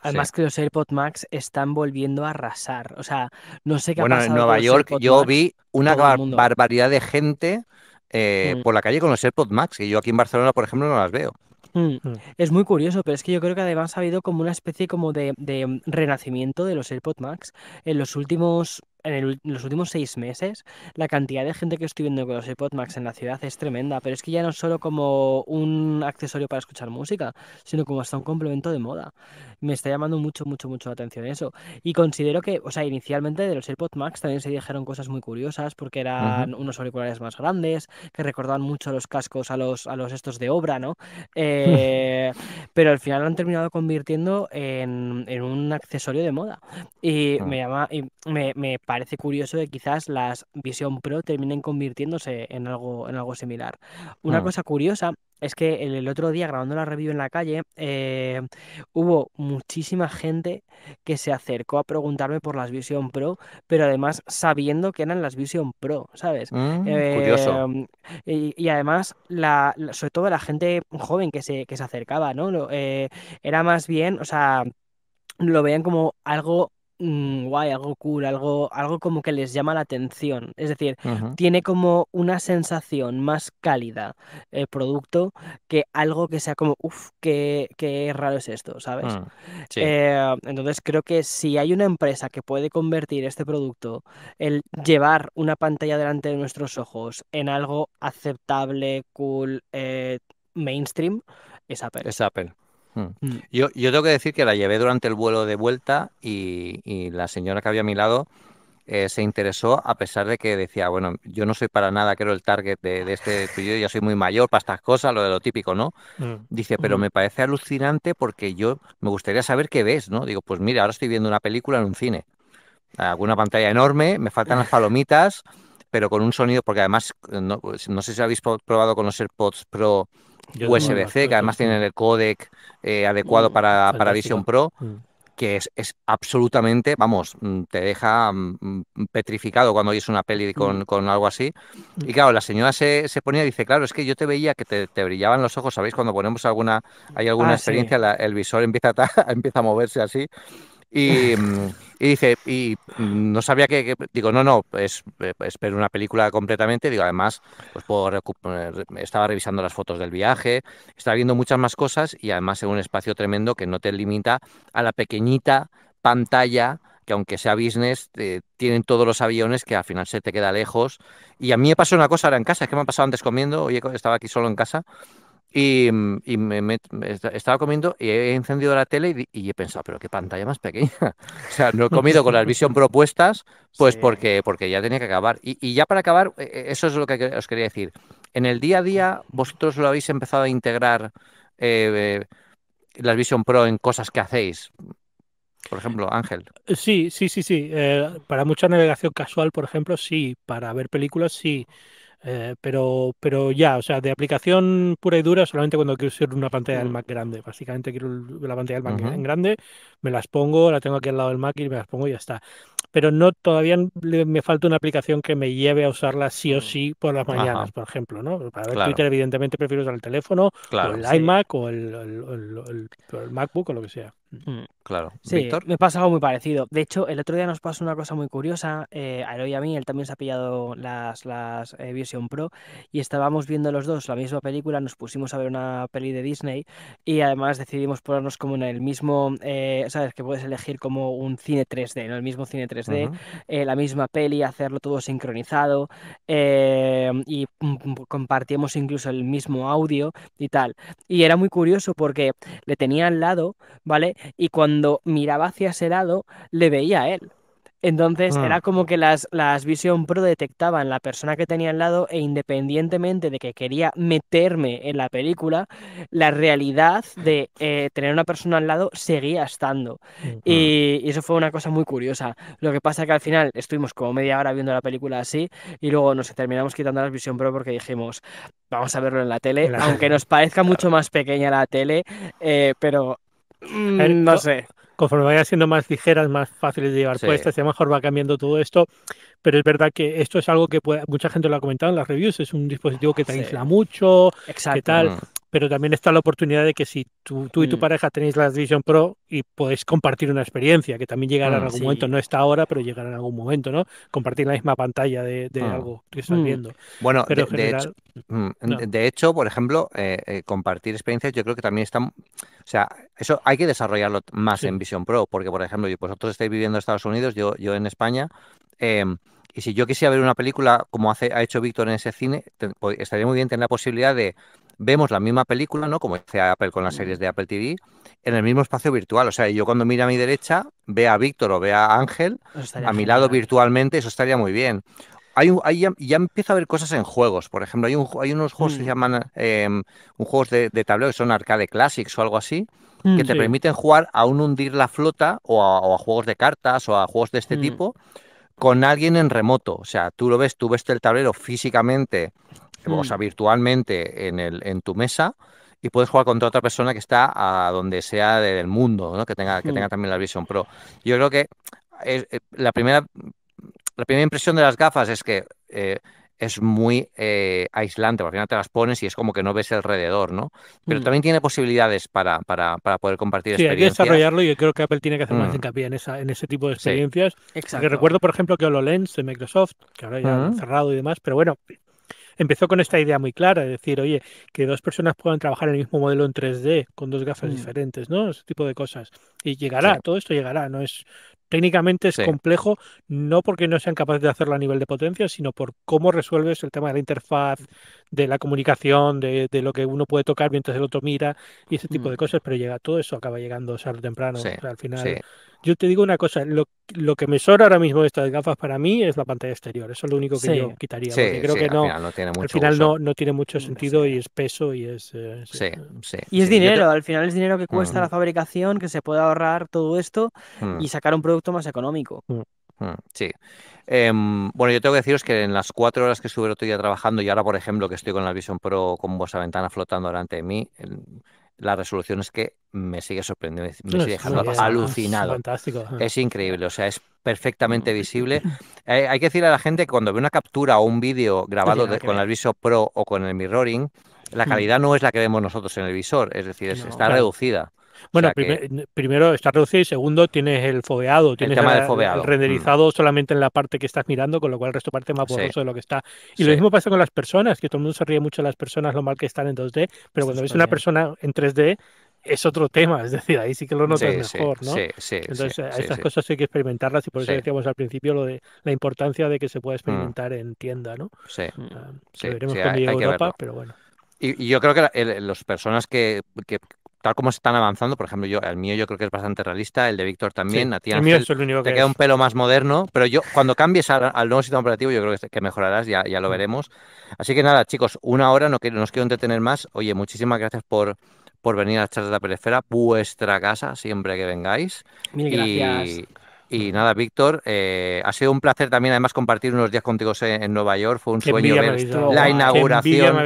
Además que los AirPods Max están volviendo a arrasar. O sea, no sé qué ha pasado. en Nueva York yo vi una barbaridad de gente eh, mm. por la calle con los AirPods Max. Y yo aquí en Barcelona, por ejemplo, no las veo. Mm. Mm. Es muy curioso, pero es que yo creo que además ha habido como una especie como de, de mm, renacimiento de los AirPod Max en los últimos en, los últimos seis meses, la cantidad de gente que estoy viendo con los AirPod Max en la ciudad es tremenda, pero es que ya no es solo como un accesorio para escuchar música, sino como hasta un complemento de moda. Me está llamando mucho, mucho, mucho la atención eso. Y considero que, o sea, inicialmente de los AirPod Max también se dijeron cosas muy curiosas, porque eran unos auriculares más grandes, que recordaban mucho a los cascos, a los, a estos de obra, ¿no? Eh, pero al final han terminado convirtiendo en, un accesorio de moda. Y ah. me llama, y me parece curioso que quizás las Vision Pro terminen convirtiéndose en algo, en algo similar. Una ah. cosa curiosa es que el, otro día grabando la review en la calle eh, hubo muchísima gente que se acercó a preguntarme por las Vision Pro, pero además sabiendo que eran las Vision Pro, ¿sabes? Mm, curioso. Em, y, además, sobre todo la gente joven que se, que se acercaba, ¿no? Eh, era más bien, o sea, lo veían como algo Mm, guay, algo cool, algo, algo como que les llama la atención. Es decir, tiene como una sensación más cálida el producto que algo que sea como, uff, qué, qué, raro es esto, ¿sabes? Mm, eh, entonces creo que si hay una empresa que puede convertir este producto, el llevar una pantalla delante de nuestros ojos en algo aceptable, cool, eh, mainstream, es Apple. Es Apple. Mm. Mm. Yo, yo, tengo que decir que la llevé durante el vuelo de vuelta y, la señora que había a mi lado eh, se interesó a pesar de que decía, bueno, yo no soy para nada, creo, el target de, este estudio, ya soy muy mayor para estas cosas, lo de lo típico, ¿no? Mm. Dice, pero me parece alucinante porque yo me gustaría saber qué ves, ¿no? Digo, pues mira, ahora estoy viendo una película en un cine, alguna pantalla enorme, me faltan las palomitas, pero con un sonido, porque además, no, pues, no sé si habéis probado con los AirPods Pro USB-C, que además tienen el codec eh, adecuado para, para Vision Pro, mm. que es, es, absolutamente, vamos, mm, te deja mm, petrificado cuando oyes una peli con, algo así. Y claro, la señora se, ponía y dice, claro, es que yo te veía que te, brillaban los ojos, ¿sabéis? Cuando ponemos alguna, hay alguna ah, experiencia, el visor empieza a, empieza a moverse así. Y, dije, mm, y mm, no sabía que, digo, no, no, es, eh, pues, una película completamente, digo, además, pues puedo eh, estaba revisando las fotos del viaje, estaba viendo muchas más cosas y además en un espacio tremendo que no te limita a la pequeñita pantalla que aunque sea business, eh, tienen todos los aviones que al final se te queda lejos. Y a mí me pasó una cosa ahora en casa, es que me ha pasado antes comiendo, oye, estaba aquí solo en casa, y, me, estaba comiendo y he encendido la tele y, he pensado, pero qué pantalla más pequeña. o sea, no he comido con las Vision Pro propuestas, pues porque, porque ya tenía que acabar. Y, ya para acabar, e, e, eso es lo que os quería decir. En el día a día, vosotros lo habéis empezado a integrar eh, eh, las Vision Pro en cosas que hacéis. Por ejemplo, Ángel. Eh, sí, sí, sí, sí. para mucha navegación casual, por ejemplo, sí. Para ver películas, sí. Eh, pero, pero ya, o sea, de aplicación pura y dura, solamente cuando quiero usar una pantalla del mm. Mac grande. Básicamente quiero la pantalla del Mac grande, me las pongo, la tengo aquí al lado del Mac y me las pongo y ya está. Pero no todavía me falta una aplicación que me lleve a usarla sí o mm. sí por las mañanas, por ejemplo, ¿no? Para ver Twitter, evidentemente prefiero usar el teléfono, o el iMac o el MacBook o lo que sea. Mm, claro. Sí, me pasa algo muy parecido. De hecho, el otro día nos pasó una cosa muy curiosa. Eh, a Eloy y a mí, él también se ha pillado las, las eh, Vision Pro y estábamos viendo los dos la misma película. Nos pusimos a ver una peli de Disney y además decidimos ponernos como en el mismo, eh, sabes, que puedes elegir como un cine 3D, ¿no? El mismo cine 3D, la misma peli, hacerlo todo sincronizado y mm, mm, compartíamos incluso el mismo audio y tal. Y era muy curioso porque le tenía al lado, ¿vale? y cuando miraba hacia ese lado le veía a él. Entonces ah. era como que las, las Vision Pro detectaban la persona que tenía al lado e independientemente de que quería meterme en la película, la realidad de eh, tener una persona al lado seguía estando. Y, eso fue una cosa muy curiosa. Lo que pasa es que al final estuvimos como media hora viendo la película así y luego nos terminamos quitando las Vision Pro porque dijimos, vamos a verlo en la tele, aunque nos parezca mucho más pequeña la tele, eh, pero eh, mm, no sé. Conforme vaya siendo más ligeras, más fáciles de llevar puestas, a lo mejor va cambiando todo esto. Pero es verdad que esto es algo que mucha gente lo ha comentado en las reviews. Es un dispositivo que te mucho, Exacto. que tal. Mm pero también está la oportunidad de que si tú, tú y tu mm. pareja tenéis la Vision Pro y podéis compartir una experiencia, que también llegará en ah, algún momento, no está ahora, pero llegará en algún momento, ¿no? Compartir la misma pantalla de, ah. algo que estás mm. viendo. Bueno, mm, de, hecho, por ejemplo, eh, eh, compartir experiencias yo creo que también está... o sea, eso hay que desarrollarlo más en Vision Pro, porque por ejemplo, pues, vosotros estáis viviendo en Estados Unidos, yo, yo en España. Em, y si yo quisiera ver una película como hace, ha hecho Víctor en ese cine, pues, estaría muy bien tener la posibilidad de vemos la misma película, ¿no? Como dice Apple con las series de Apple TV, en el mismo espacio virtual. O sea, yo cuando miro a mi derecha, ve a Víctor o ve a Ángel a mi lado virtualmente, eso estaría muy bien. Hay, ya, empiezo a ver cosas en juegos. Por ejemplo, hay, hay unos juegos que se mm. llaman em, un juegos de, tablero que son arcade classics o algo así, mm, que te permiten jugar a un hundir la flota o a, juegos de cartas o a juegos de este mm. tipo con alguien en remoto. O sea, tú lo ves, tú ves el tablero físicamente o sea, mm. virtualmente en, el, en tu mesa y puedes jugar contra otra persona que está a donde sea del mundo, que, tenga, que mm. tenga también la Vision Pro. Yo creo que es, eh, eh, la, primera, la primera impresión de las gafas es que eh, es muy aislante, porque al final te las pones y es como que no ves alrededor, ¿no? Pero mm. también tiene posibilidades para, para, para poder compartir sí, experiencias. Sí, hay que desarrollarlo y yo creo que Apple tiene que hacer más hincapié en, esa, en ese tipo de experiencias. recuerdo, por ejemplo, que HoloLens de Microsoft, que ahora ya han cerrado y demás, pero bueno, empezó con esta idea muy clara, de decir, oye, que dos personas puedan trabajar en el mismo modelo en 3D con dos gafas mm. diferentes, ¿no? Ese tipo de cosas. Y llegará, todo esto llegará, no es técnicamente es complejo, no porque no sean capaces de hacerlo a nivel de potencia, sino por cómo resuelves el tema de la interfaz, de la comunicación, de, lo que uno puede tocar mientras el otro mira y ese tipo de mm. cosas, pero llega, todo eso acaba llegando o temprano, al final. Yo te digo una cosa, lo, que me sobra ahora mismo de estas gafas para mí es la pantalla exterior, eso es lo único que yo quitaría, creo que al no, final no tiene mucho al final no, tiene mucho mm, sentido y es peso y es... Eh, y es dinero, al final es dinero que cuesta mm. la fabricación, que se puede ahorrar todo esto y sacar un producto más económico. Mm, sí. Em, bueno, yo tengo que deciros que en las cuatro horas que estuve el otro día trabajando y ahora, por ejemplo, que estoy con la Vision Pro con vuestra ventana flotando delante de mí, la resolución es que me sigue sorprendiendo, me sigue dejando alucinado. Es increíble, o sea, es perfectamente visible. Eh, hay que decirle a la gente que cuando ve una captura o un vídeo grabado con la Vision Pro o con el mirroring, la mm. calidad no es la que vemos nosotros en el visor, es decir, está reducida. Bueno, primero está reducido y segundo tienes el fobeado, tienes el, renderizado mm. solamente en la parte que estás mirando, con lo cual el resto parte más borroso de lo que está. Y lo mismo pasa con las personas, que todo el mundo se ríe mucho de las personas, lo mal que están en 2D, pero cuando ves una persona en 3D, es otro tema, es decir, ahí sí que lo notas mejor, ¿no? Sí, sí, Entonces, a estas cosas hay que experimentarlas y por eso decíamos al principio lo de la importancia de que se pueda mm. experimentar en tienda, ¿no? Sí. Ah, veremos cuando llegue Europa, pero bueno. Y, yo creo que las personas que, tal como se están avanzando, por ejemplo, yo, el mío yo creo que es bastante realista, el de Víctor también, el mío es el único te queda un pelo más moderno, pero yo cuando cambies al, nuevo sistema operativo yo creo que, mejorarás, ya, ya, lo mm. veremos. Así que nada, chicos, una hora, no, os quiero entretener más. Oye, muchísimas gracias por, por venir a las charlas de la perifera, vuestra casa, siempre que vengáis. gracias. Y nada, Víctor, eh, ha sido un placer también además compartir unos días contigo en, Nueva York. Fue un sueño ver la inauguración.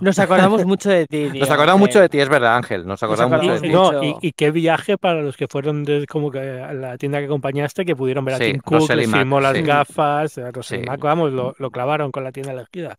Nos acordamos mucho de ti. nos acordamos mucho de ti, es verdad, Ángel. Nos acordamos, mucho de ti. No, y, qué viaje para los que fueron como que a la tienda que acompañaste, que pudieron ver a Tim Cook, las gafas, vamos, lo clavaron con la tienda elegida.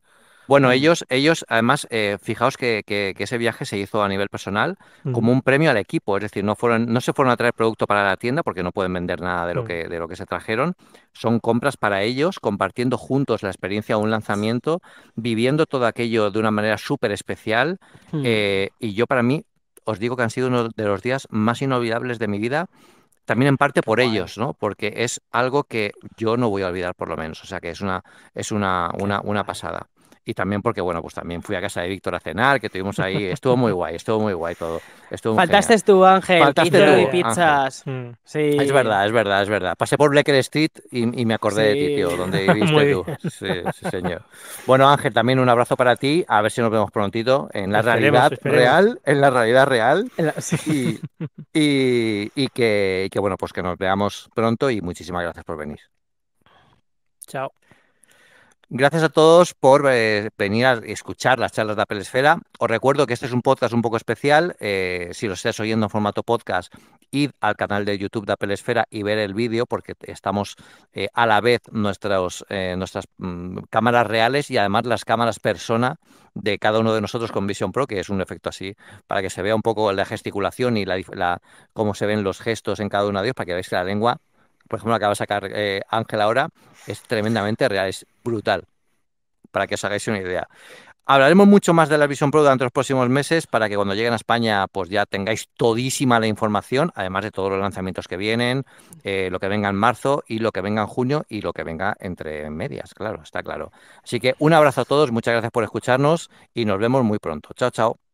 Bueno, ellos, ellos además, eh, fijaos que, ese viaje se hizo a nivel personal como un premio al equipo, es decir, no, fueron, no se fueron a traer producto para la tienda porque no pueden vender nada de lo, que, de lo que se trajeron, son compras para ellos, compartiendo juntos la experiencia de un lanzamiento, viviendo todo aquello de una manera súper especial eh, y yo para mí, os digo que han sido uno de los días más inolvidables de mi vida también en parte por ellos, ¿no? Porque es algo que yo no voy a olvidar por lo menos. O sea que es una, es una, una, una pasada y también porque, bueno, pues también fui a casa de Víctor a cenar, que tuvimos ahí, estuvo muy guay, estuvo muy guay todo. Estuvo Faltaste tú, Ángel, Faltaste tú, y pizzas. Mm. Sí. Es verdad, es verdad, es verdad. Pasé por Blacker Street y, me acordé de ti, tío, donde viviste tú. Sí, señor. Bueno, Ángel, también un abrazo para ti, a ver si nos vemos prontito en la realidad real, en la realidad real. Y, que, que, bueno, pues que nos veamos pronto y muchísimas gracias por venir. Chao. Gracias a todos por eh, venir a escuchar las charlas de Apple Esfera. Os recuerdo que este es un podcast un poco especial. Eh, si lo estás oyendo en formato podcast, id al canal de YouTube de Apple Esfera y ver el vídeo, porque estamos eh, a la vez nuestros, nuestras mm, cámaras reales y además las cámaras persona de cada uno de nosotros con Vision Pro, que es un efecto así, para que se vea un poco la gesticulación y la, la, cómo se ven los gestos en cada uno de ellos, para que veáis la lengua por ejemplo, acaba de sacar eh, Ángel ahora, es tremendamente real, es brutal, para que os hagáis una idea. Hablaremos mucho más de la Vision Pro durante los próximos meses para que cuando lleguen a España pues ya tengáis todísima la información, además de todos los lanzamientos que vienen, eh, lo que venga en marzo y lo que venga en junio y lo que venga entre medias, claro, está claro. Así que un abrazo a todos, muchas gracias por escucharnos y nos vemos muy pronto. Chao, chao.